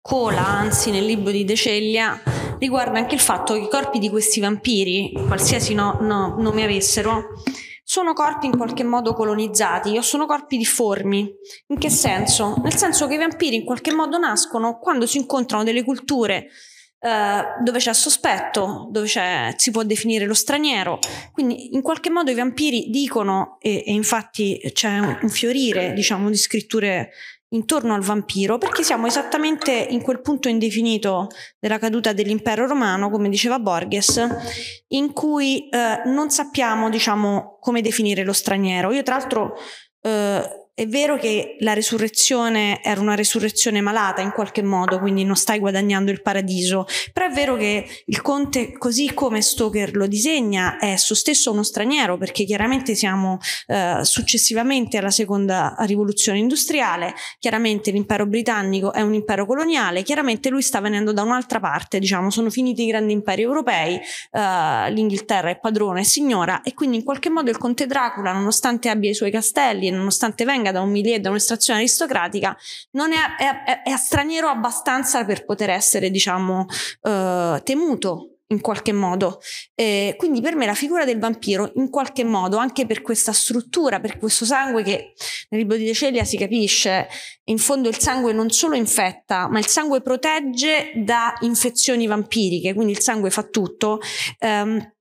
cola anzi nel libro di De Ceglia, riguarda anche il fatto che i corpi di questi vampiri, qualsiasi no, no, nome avessero, sono corpi in qualche modo colonizzati o sono corpi difformi. In che senso? Nel senso che i vampiri in qualche modo nascono quando si incontrano delle culture eh, dove c'è sospetto, dove c'è, si può definire lo straniero. Quindi in qualche modo i vampiri dicono, e, e infatti c'è un, un fiorire diciamo, di scritture intorno al vampiro, perché siamo esattamente in quel punto indefinito della caduta dell'impero romano, come diceva Borges, in cui uh, non sappiamo diciamo, come definire lo straniero. Io tra l'altro... Uh, è vero che la resurrezione era una resurrezione malata in qualche modo, quindi non stai guadagnando il paradiso, però è vero che il conte, così come Stoker lo disegna, è esso stesso uno straniero, perché chiaramente siamo eh, successivamente alla seconda rivoluzione industriale, chiaramente l'impero britannico è un impero coloniale, chiaramente lui sta venendo da un'altra parte, diciamo, sono finiti i grandi imperi europei, eh, l'Inghilterra è padrone e signora e quindi in qualche modo il conte Dracula, nonostante abbia i suoi castelli e nonostante venga da un milieu, da un'estrazione aristocratica, non è, è, è, straniero abbastanza per poter essere, diciamo, eh, temuto in qualche modo. Eh, quindi per me la figura del vampiro, in qualche modo, anche per questa struttura, per questo sangue che nel libro di De Celia si capisce, in fondo il sangue non solo infetta, ma il sangue protegge da infezioni vampiriche, quindi il sangue fa tutto. Ehm,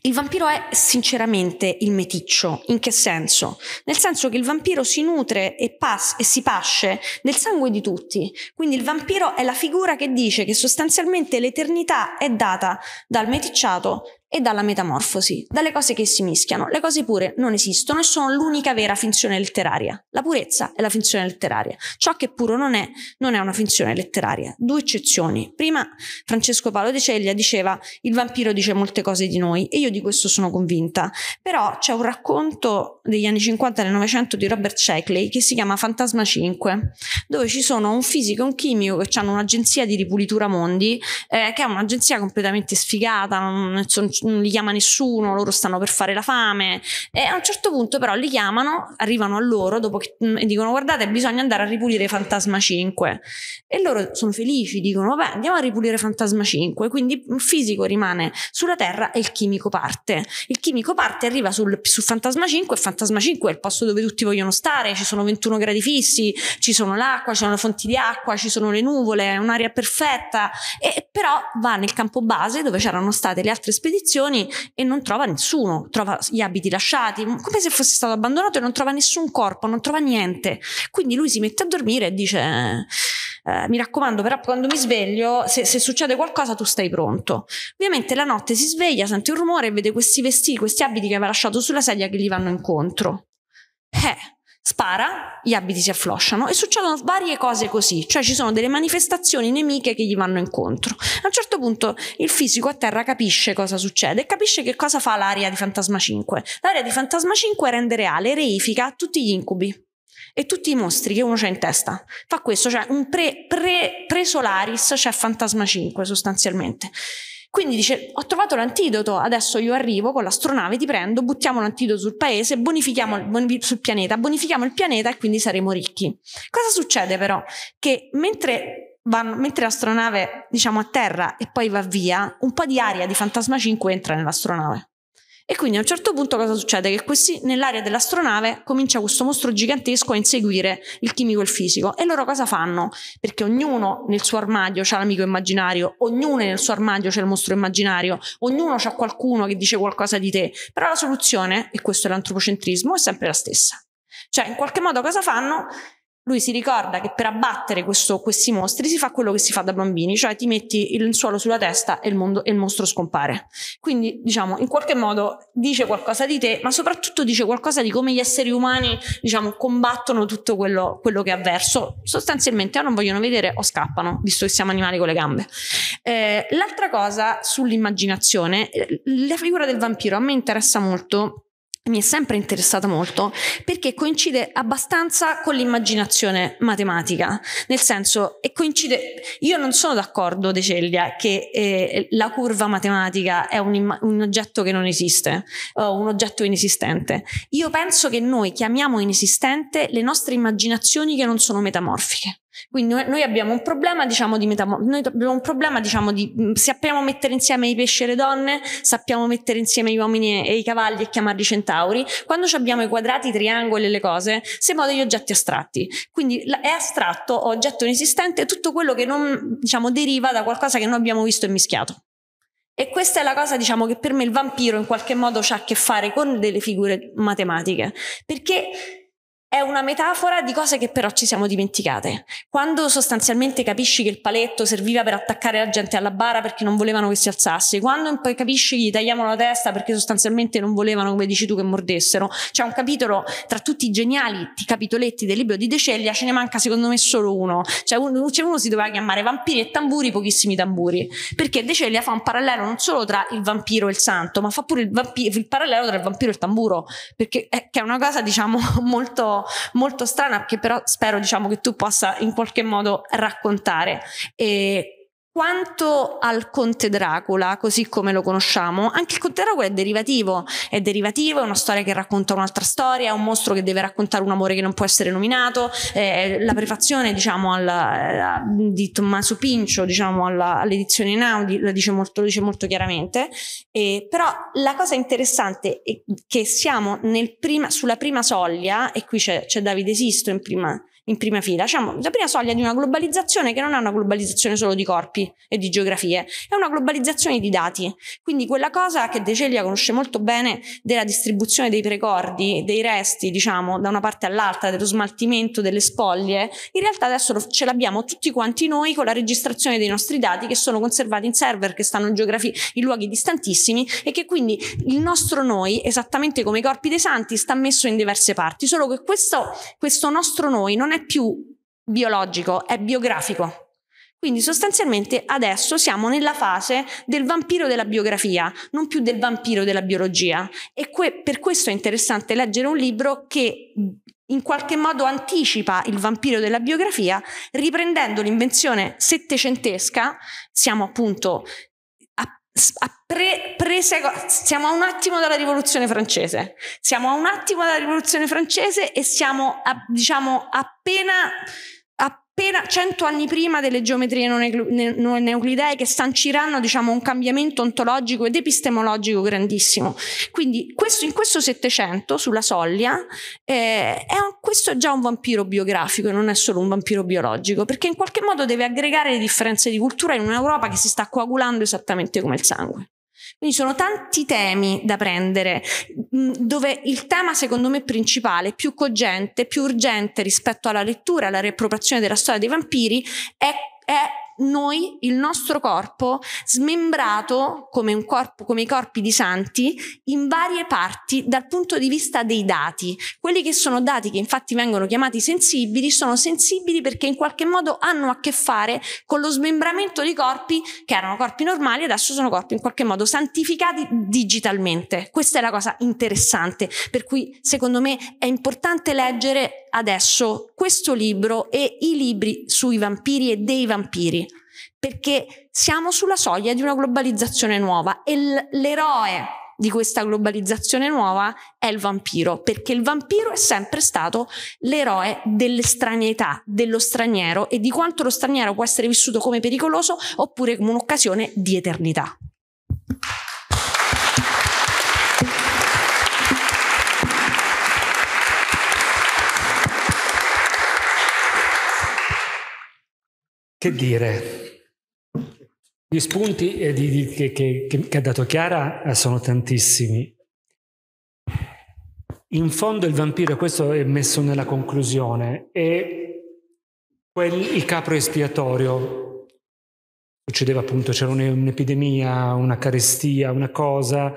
il vampiro è sinceramente il meticcio, in che senso? Nel senso che il vampiro si nutre e, pas- e, si pasce nel sangue di tutti, quindi il vampiro è la figura che dice che sostanzialmente l'eternità è data dal meticciato e dalla metamorfosi, dalle cose che si mischiano. Le cose pure non esistono e sono l'unica vera finzione letteraria. La purezza è la finzione letteraria. Ciò che puro non è, non è una finzione letteraria. Due eccezioni. Prima Francesco Paolo De Ceglia diceva il vampiro dice molte cose di noi e io di questo sono convinta. Però c'è un racconto degli anni 50 e del Novecento di Robert Sheckley che si chiama Fantasma 5, dove ci sono un fisico e un chimico che hanno un'agenzia di ripulitura mondi, eh, che è un'agenzia completamente sfigata, non, sono non li chiama nessuno, loro stanno per fare la fame e a un certo punto però li chiamano, arrivano a loro dopo che, mm, e dicono guardate bisogna andare a ripulire Fantasma 5 e loro sono felici, dicono vabbè andiamo a ripulire Fantasma 5, quindi il mm, fisico rimane sulla Terra e il chimico parte, il chimico parte arriva sul, su Fantasma 5 e Fantasma 5 è il posto dove tutti vogliono stare, ci sono 21 gradi fissi, ci sono l'acqua, ci sono le fonti di acqua, ci sono le nuvole, è un'aria perfetta e però va nel campo base dove c'erano state le altre spedizioni e non trova nessuno, trova gli abiti lasciati, come se fosse stato abbandonato e non trova nessun corpo, non trova niente. Quindi lui si mette a dormire e dice... Eh, mi raccomando, però quando mi sveglio, se, se, succede qualcosa, tu stai pronto. Ovviamente la notte si sveglia, sente un rumore e vede questi vestiti, questi abiti che aveva lasciato sulla sedia che gli vanno incontro. Eh, spara, gli abiti si afflosciano e succedono varie cose così, cioè ci sono delle manifestazioni nemiche che gli vanno incontro. A un certo punto il fisico a terra capisce cosa succede e capisce che cosa fa l'aria di Fantasma 5. L'aria di Fantasma 5 rende reale, reifica tutti gli incubi e tutti i mostri che uno c'ha in testa. Fa questo, cioè un pre, pre, pre Solaris, c'è cioè Fantasma 5 sostanzialmente. Quindi dice, ho trovato l'antidoto, adesso io arrivo con l'astronave, ti prendo, buttiamo l'antidoto sul paese, bonifichiamo bonific sul pianeta, bonifichiamo il pianeta e quindi saremo ricchi. Cosa succede però? Che mentre Vanno, mentre l'astronave diciamo a terra e poi va via, un po' di aria di Fantasma 5 entra nell'astronave. E quindi a un certo punto cosa succede? Che questi nell'area dell'astronave comincia questo mostro gigantesco a inseguire il chimico e il fisico. E loro cosa fanno? Perché ognuno nel suo armadio c'ha l'amico immaginario, ognuno nel suo armadio c'è il mostro immaginario, ognuno c'ha qualcuno che dice qualcosa di te. Però la soluzione, e questo è l'antropocentrismo, è sempre la stessa. Cioè, in qualche modo cosa fanno? lui si ricorda che per abbattere questo, questi mostri si fa quello che si fa da bambini, cioè ti metti il suolo sulla testa e il, mondo, e il, mostro scompare. Quindi, diciamo, in qualche modo dice qualcosa di te, ma soprattutto dice qualcosa di come gli esseri umani, diciamo, combattono tutto quello, quello che è avverso. Sostanzialmente o ah, non vogliono vedere o scappano, visto che siamo animali con le gambe. Eh, l'altra cosa sull'immaginazione, eh, la figura del vampiro a me interessa molto mi è sempre interessata molto perché coincide abbastanza con l'immaginazione matematica, nel senso e coincide io non sono d'accordo De Ceglia che eh, la curva matematica è un, un, oggetto che non esiste o un oggetto inesistente. Io penso che noi chiamiamo inesistente le nostre immaginazioni che non sono metamorfiche. Quindi noi abbiamo un problema, diciamo, di metamorfosi. Noi abbiamo un problema, diciamo, di sappiamo mettere insieme i pesci e le donne, sappiamo mettere insieme gli uomini e i cavalli e chiamarli centauri. Quando abbiamo i quadrati, i triangoli e le cose, siamo degli oggetti astratti. Quindi è astratto, oggetto inesistente, tutto quello che non, diciamo, deriva da qualcosa che noi abbiamo visto e mischiato. E questa è la cosa, diciamo, che per me il vampiro in qualche modo ha a che fare con delle figure matematiche. Perché è una metafora di cose che però ci siamo dimenticate. Quando sostanzialmente capisci che il paletto serviva per attaccare la gente alla bara perché non volevano che si alzasse, quando poi capisci che gli tagliamo la testa perché sostanzialmente non volevano, come dici tu, che mordessero, c'è un capitolo tra tutti i geniali capitoletti del libro di De Ceglia, ce ne manca secondo me solo uno. Cioè uno, cioè uno si doveva chiamare Vampiri e Tamburi, pochissimi tamburi, perché De Ceglia fa un parallelo non solo tra il vampiro e il santo, ma fa pure il, vampiro, il parallelo tra il vampiro e il tamburo, perché è, che è una cosa diciamo molto molto strana che però spero diciamo che tu possa in qualche modo raccontare e quanto al Conte Dracula, così come lo conosciamo, anche il Conte Dracula è derivativo. È derivativo, è una storia che racconta un'altra storia, è un mostro che deve raccontare un amore che non può essere nominato. Eh, la prefazione, diciamo, alla, eh, di Tommaso Pincio, diciamo, alla, all'edizione in Audi, lo dice molto, lo dice molto chiaramente. Eh, però la cosa interessante è che siamo prima, sulla prima soglia, e qui c'è, c'è Davide Sisto in prima in prima fila. diciamo, la prima soglia di una globalizzazione che non è una globalizzazione solo di corpi e di geografie, è una globalizzazione di dati. Quindi quella cosa che De Celia conosce molto bene della distribuzione dei precordi, dei resti, diciamo, da una parte all'altra, dello smaltimento delle spoglie, in realtà adesso ce l'abbiamo tutti quanti noi con la registrazione dei nostri dati che sono conservati in server che stanno in, geografi- in luoghi distantissimi e che quindi il nostro noi, esattamente come i corpi dei santi, sta messo in diverse parti, solo che questo, questo nostro noi non non è più biologico, è biografico. Quindi sostanzialmente adesso siamo nella fase del vampiro della biografia, non più del vampiro della biologia. E que- per questo è interessante leggere un libro che in qualche modo anticipa il vampiro della biografia, riprendendo l'invenzione settecentesca, siamo appunto Pre, pre, siamo a un attimo dalla rivoluzione francese, siamo a un attimo dalla rivoluzione francese e siamo a, diciamo appena appena 100 anni prima delle geometrie non euclidee che sanciranno diciamo, un cambiamento ontologico ed epistemologico grandissimo. Quindi questo, in questo Settecento, sulla soglia, eh, è un, questo è già un vampiro biografico e non è solo un vampiro biologico, perché in qualche modo deve aggregare le differenze di cultura in un'Europa che si sta coagulando esattamente come il sangue. Quindi sono tanti temi da prendere, mm, dove il tema secondo me principale, più cogente, più urgente rispetto alla lettura, alla riappropriazione della storia dei vampiri, è, è noi, il nostro corpo, smembrato come, corpo, come i corpi di santi, in varie parti dal punto di vista dei dati. Quelli che sono dati che infatti vengono chiamati sensibili, sono sensibili perché in qualche modo hanno a che fare con lo smembramento di corpi che erano corpi normali, e adesso sono corpi in qualche modo santificati digitalmente. Questa è la cosa interessante, per cui secondo me è importante leggere adesso questo libro e i libri sui vampiri e dei vampiri perché siamo sulla soglia di una globalizzazione nuova e l- l'eroe di questa globalizzazione nuova è il vampiro, perché il vampiro è sempre stato l'eroe dell'estranietà, dello straniero e di quanto lo straniero può essere vissuto come pericoloso oppure come un'occasione di eternità. Che dire? Gli spunti eh, di, di, che, che, che, ha dato Chiara eh, sono tantissimi. In fondo il vampiro, questo è messo nella conclusione, è quel, il capro espiatorio. Succedeva appunto, c'era un'epidemia, una carestia, una cosa.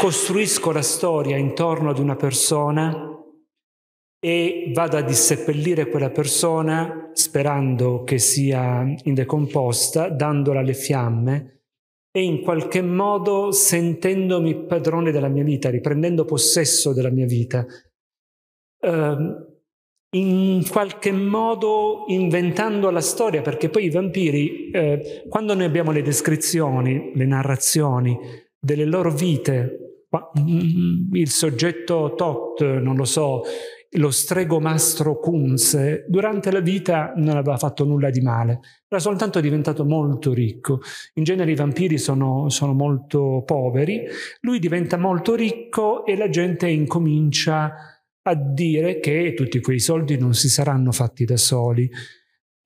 Costruisco la storia intorno ad una persona e vado a disseppellire quella persona sperando che sia indecomposta, dandola alle fiamme e in qualche modo sentendomi padrone della mia vita, riprendendo possesso della mia vita. Uh, in qualche modo inventando la storia, perché poi i vampiri, eh, quando noi abbiamo le descrizioni, le narrazioni delle loro vite, mm, mm, il soggetto Tot, non lo so, lo stregomastro Kunze, durante la vita non aveva fatto nulla di male, era soltanto diventato molto ricco. In genere i vampiri sono, sono molto poveri, lui diventa molto ricco e la gente incomincia a dire che tutti quei soldi non si saranno fatti da soli,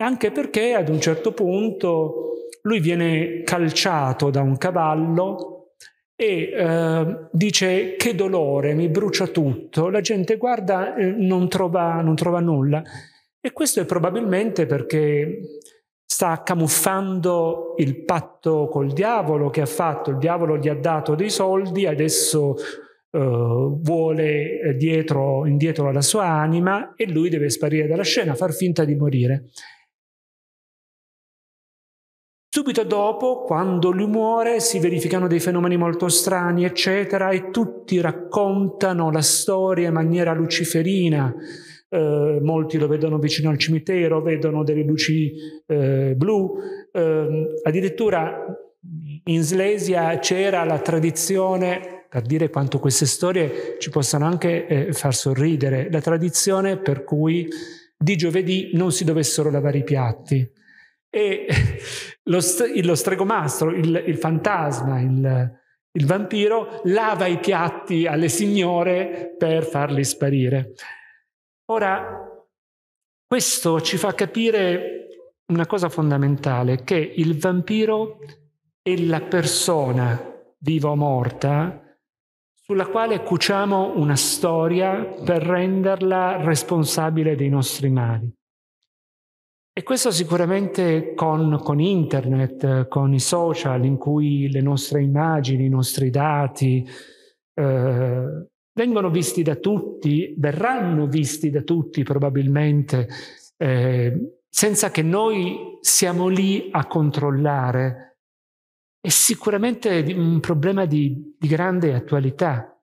anche perché ad un certo punto lui viene calciato da un cavallo e eh, dice che dolore, mi brucia tutto, la gente guarda e eh, non, trova, non trova nulla. E questo è probabilmente perché sta camuffando il patto col diavolo che ha fatto, il diavolo gli ha dato dei soldi, adesso eh, vuole eh, dietro, indietro la sua anima e lui deve sparire dalla scena, far finta di morire. Subito dopo, quando lui muore, si verificano dei fenomeni molto strani, eccetera, e tutti raccontano la storia in maniera luciferina. Eh, molti lo vedono vicino al cimitero, vedono delle luci eh, blu. Eh, addirittura in Slesia c'era la tradizione, per dire quanto queste storie ci possano anche eh, far sorridere, la tradizione per cui di giovedì non si dovessero lavare i piatti e lo, lo stregomastro, il, il fantasma, il, il vampiro, lava i piatti alle signore per farli sparire. Ora, questo ci fa capire una cosa fondamentale, che il vampiro è la persona viva o morta sulla quale cuciamo una storia per renderla responsabile dei nostri mali. E questo sicuramente con, con, internet, con i social in cui le nostre immagini, i nostri dati eh, vengono visti da tutti, verranno visti da tutti probabilmente, eh, senza che noi siamo lì a controllare. È sicuramente un problema di, di grande attualità.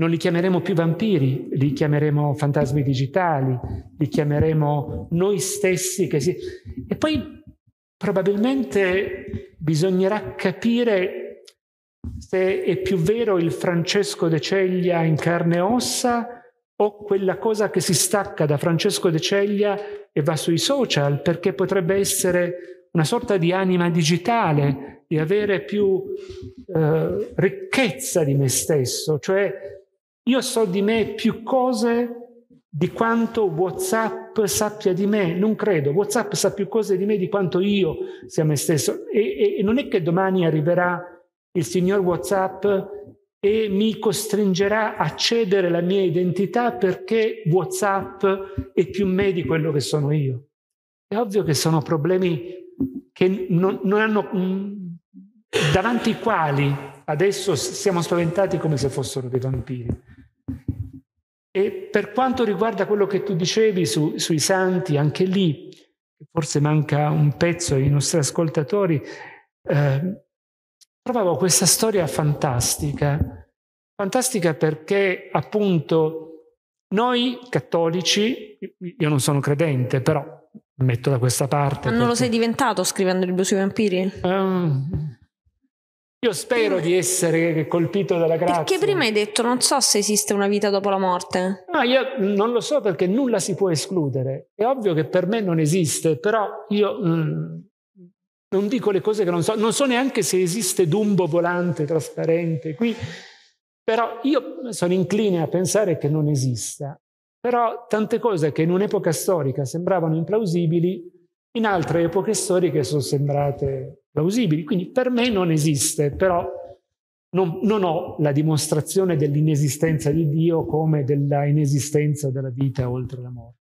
Non li chiameremo più vampiri, li chiameremo fantasmi digitali, li chiameremo noi stessi. Che si... E poi probabilmente bisognerà capire se è più vero il Francesco de Ceglia in carne e ossa o quella cosa che si stacca da Francesco de Ceglia e va sui social, perché potrebbe essere una sorta di anima digitale, di avere più eh, ricchezza di me stesso, cioè io so di me più cose di quanto WhatsApp sappia di me, non credo. WhatsApp sa più cose di me di quanto io sia me stesso. E, e, e non è che domani arriverà il signor WhatsApp e mi costringerà a cedere la mia identità perché WhatsApp è più me di quello che sono io. È ovvio che sono problemi che non, non hanno, mm, davanti ai quali Adesso siamo spaventati come se fossero dei vampiri. E per quanto riguarda quello che tu dicevi su, sui santi, anche lì, forse manca un pezzo ai nostri ascoltatori, eh, trovavo questa storia fantastica, fantastica perché appunto noi cattolici, io non sono credente, però metto da questa parte. Ma non perché... lo sei diventato scrivendo il libro sui vampiri? Um, io spero di essere colpito dalla grazia. Perché prima hai detto non so se esiste una vita dopo la morte. No, io non lo so perché nulla si può escludere. È ovvio che per me non esiste, però io mh, mm, non dico le cose che non so. Non so neanche se esiste Dumbo volante, trasparente, qui. Però io sono incline a pensare che non esista. Però tante cose che in un'epoca storica sembravano implausibili, in altre epoche storiche sono sembrate plausibili. Quindi per me non esiste, però non, non ho la dimostrazione dell'inesistenza di Dio come della inesistenza della vita oltre la morte.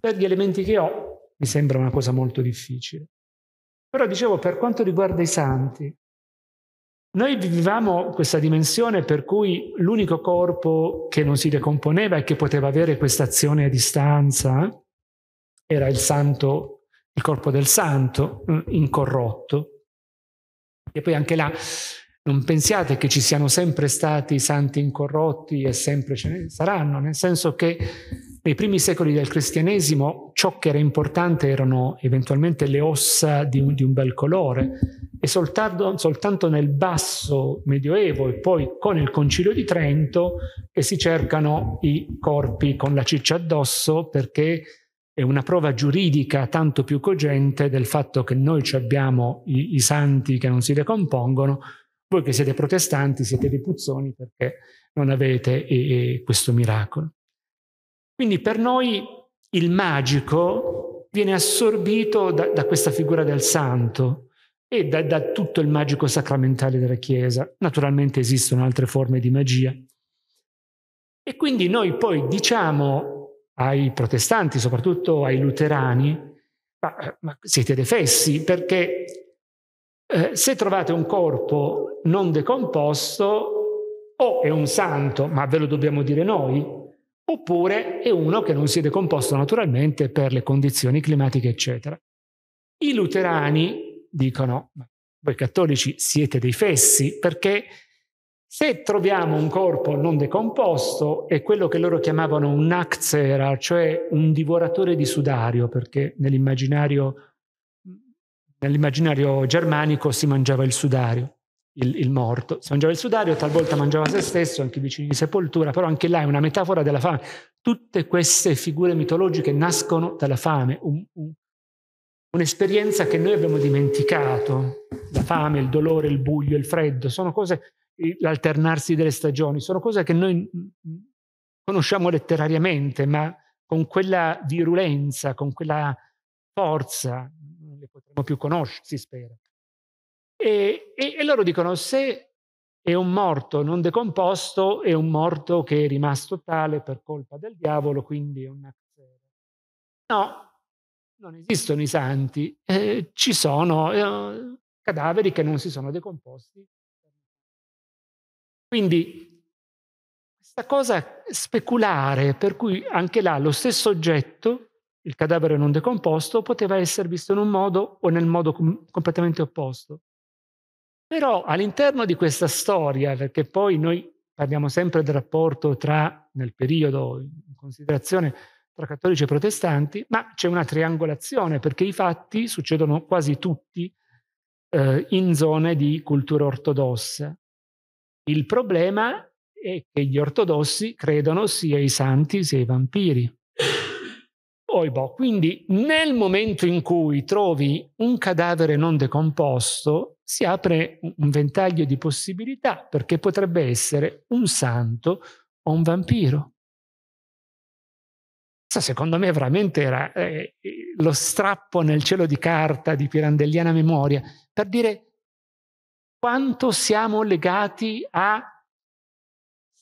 Per gli elementi che ho mi sembra una cosa molto difficile. Però dicevo, per quanto riguarda i santi, noi vivevamo questa dimensione per cui l'unico corpo che non si decomponeva e che poteva avere questa azione a distanza eh, era il santo il corpo del santo eh, incorrotto. E poi anche là non pensiate che ci siano sempre stati santi incorrotti e sempre ce ne saranno, nel senso che nei primi secoli del cristianesimo ciò che era importante erano eventualmente le ossa di un, di un bel colore e soltanto, soltanto, nel basso medioevo e poi con il concilio di Trento che si cercano i corpi con la ciccia addosso perché è una prova giuridica tanto più cogente del fatto che noi abbiamo i, i, santi che non si decompongono, voi che siete protestanti siete dei puzzoni perché non avete e, e questo miracolo. Quindi per noi il magico viene assorbito da, da questa figura del santo e da, da tutto il magico sacramentale della Chiesa. Naturalmente esistono altre forme di magia. E quindi noi poi diciamo ai protestanti, soprattutto ai luterani, ma, eh, ma siete defessi perché eh, se trovate un corpo non decomposto o è un santo, ma ve lo dobbiamo dire noi, oppure è uno che non si è decomposto naturalmente per le condizioni climatiche, eccetera. I luterani dicono, voi cattolici siete dei fessi perché se troviamo un corpo non decomposto, è quello che loro chiamavano un naxera, cioè un divoratore di sudario, perché nell'immaginario, nell'immaginario germanico si mangiava il sudario, il, il, morto. Si mangiava il sudario, talvolta mangiava se stesso, anche vicini di sepoltura, però anche là è una metafora della fame. Tutte queste figure mitologiche nascono dalla fame, un, un, un'esperienza che noi abbiamo dimenticato. La fame, il dolore, il buio, il freddo, sono cose l'alternarsi delle stagioni, sono cose che noi mm, mm, conosciamo letterariamente, ma con quella virulenza, con quella forza, non le potremo più conoscere, si spera. E, e, e loro dicono, se è un morto non decomposto, è un morto che è rimasto tale per colpa del diavolo, quindi è una No, non esistono i santi, eh, ci sono eh, cadaveri che non si sono decomposti quindi questa cosa speculare, per cui anche là lo stesso oggetto, il cadavere non decomposto, poteva essere visto in un modo o nel modo com- completamente opposto. Però all'interno di questa storia, perché poi noi parliamo sempre del rapporto tra, nel periodo in considerazione, tra cattolici e protestanti, ma c'è una triangolazione perché i fatti succedono quasi tutti eh, in zone di cultura ortodossa. Il problema è che gli ortodossi credono sia i santi sia i vampiri. Oh, boh. Quindi nel momento in cui trovi un cadavere non decomposto, si apre un ventaglio di possibilità, perché potrebbe essere un santo o un vampiro. secondo me veramente era eh, eh, lo strappo nel cielo di carta di pirandelliana memoria per dire quanto siamo legati a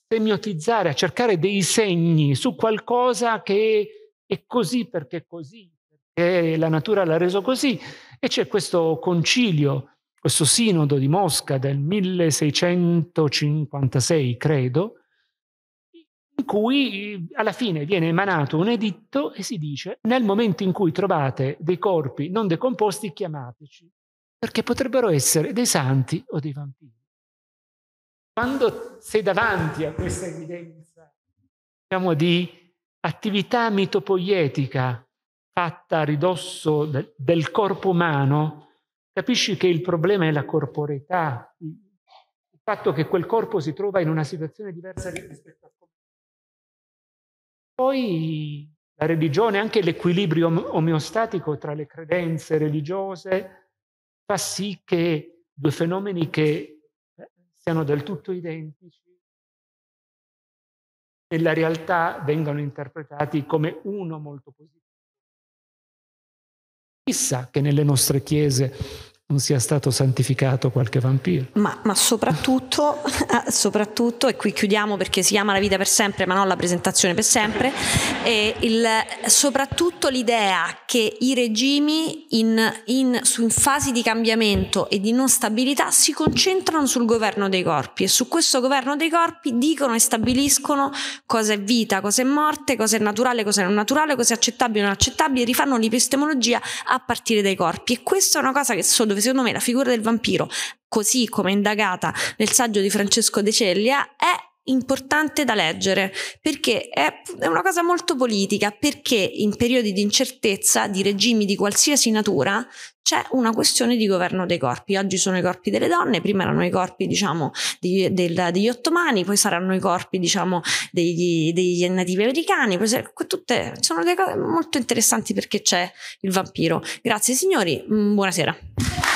semiotizzare, a cercare dei segni su qualcosa che è così perché è così, perché la natura l'ha reso così. E c'è questo concilio, questo sinodo di Mosca del 1656, credo, in cui alla fine viene emanato un editto e si dice nel momento in cui trovate dei corpi non decomposti chiamateci perché potrebbero essere dei santi o dei vampiri. Quando sei davanti a questa evidenza, diciamo, di attività mitopoietica fatta a ridosso de- del corpo umano, capisci che il problema è la corporeità, il fatto che quel corpo si trova in una situazione diversa rispetto a come. Poi la religione, anche l'equilibrio om- omeostatico tra le credenze religiose, fa sì che due fenomeni che eh, siano del tutto identici nella realtà vengano interpretati come uno molto positivo. Chissà che nelle nostre chiese non sia stato santificato qualche vampiro. Ma, ma soprattutto, ah, soprattutto, e qui chiudiamo perché si chiama la vita per sempre, ma non la presentazione per sempre, il, soprattutto l'idea che i regimi in, in, in fasi di cambiamento e di non stabilità si concentrano sul governo dei corpi e su questo governo dei corpi dicono e stabiliscono cosa è vita, cosa è morte, cosa è naturale, cosa è non naturale, cosa è accettabile o non accettabile, rifanno l'epistemologia a partire dai corpi. E questa è una cosa che solo dove perché secondo me la figura del vampiro, così come indagata nel saggio di Francesco De Ceglia, è importante da leggere perché è, una cosa molto politica perché in periodi di incertezza di regimi di qualsiasi natura c'è una questione di governo dei corpi oggi sono i corpi delle donne prima erano i corpi diciamo di, del, degli ottomani poi saranno i corpi diciamo degli, degli nativi americani poi se, tutte sono delle cose molto interessanti perché c'è il vampiro grazie signori mm, buonasera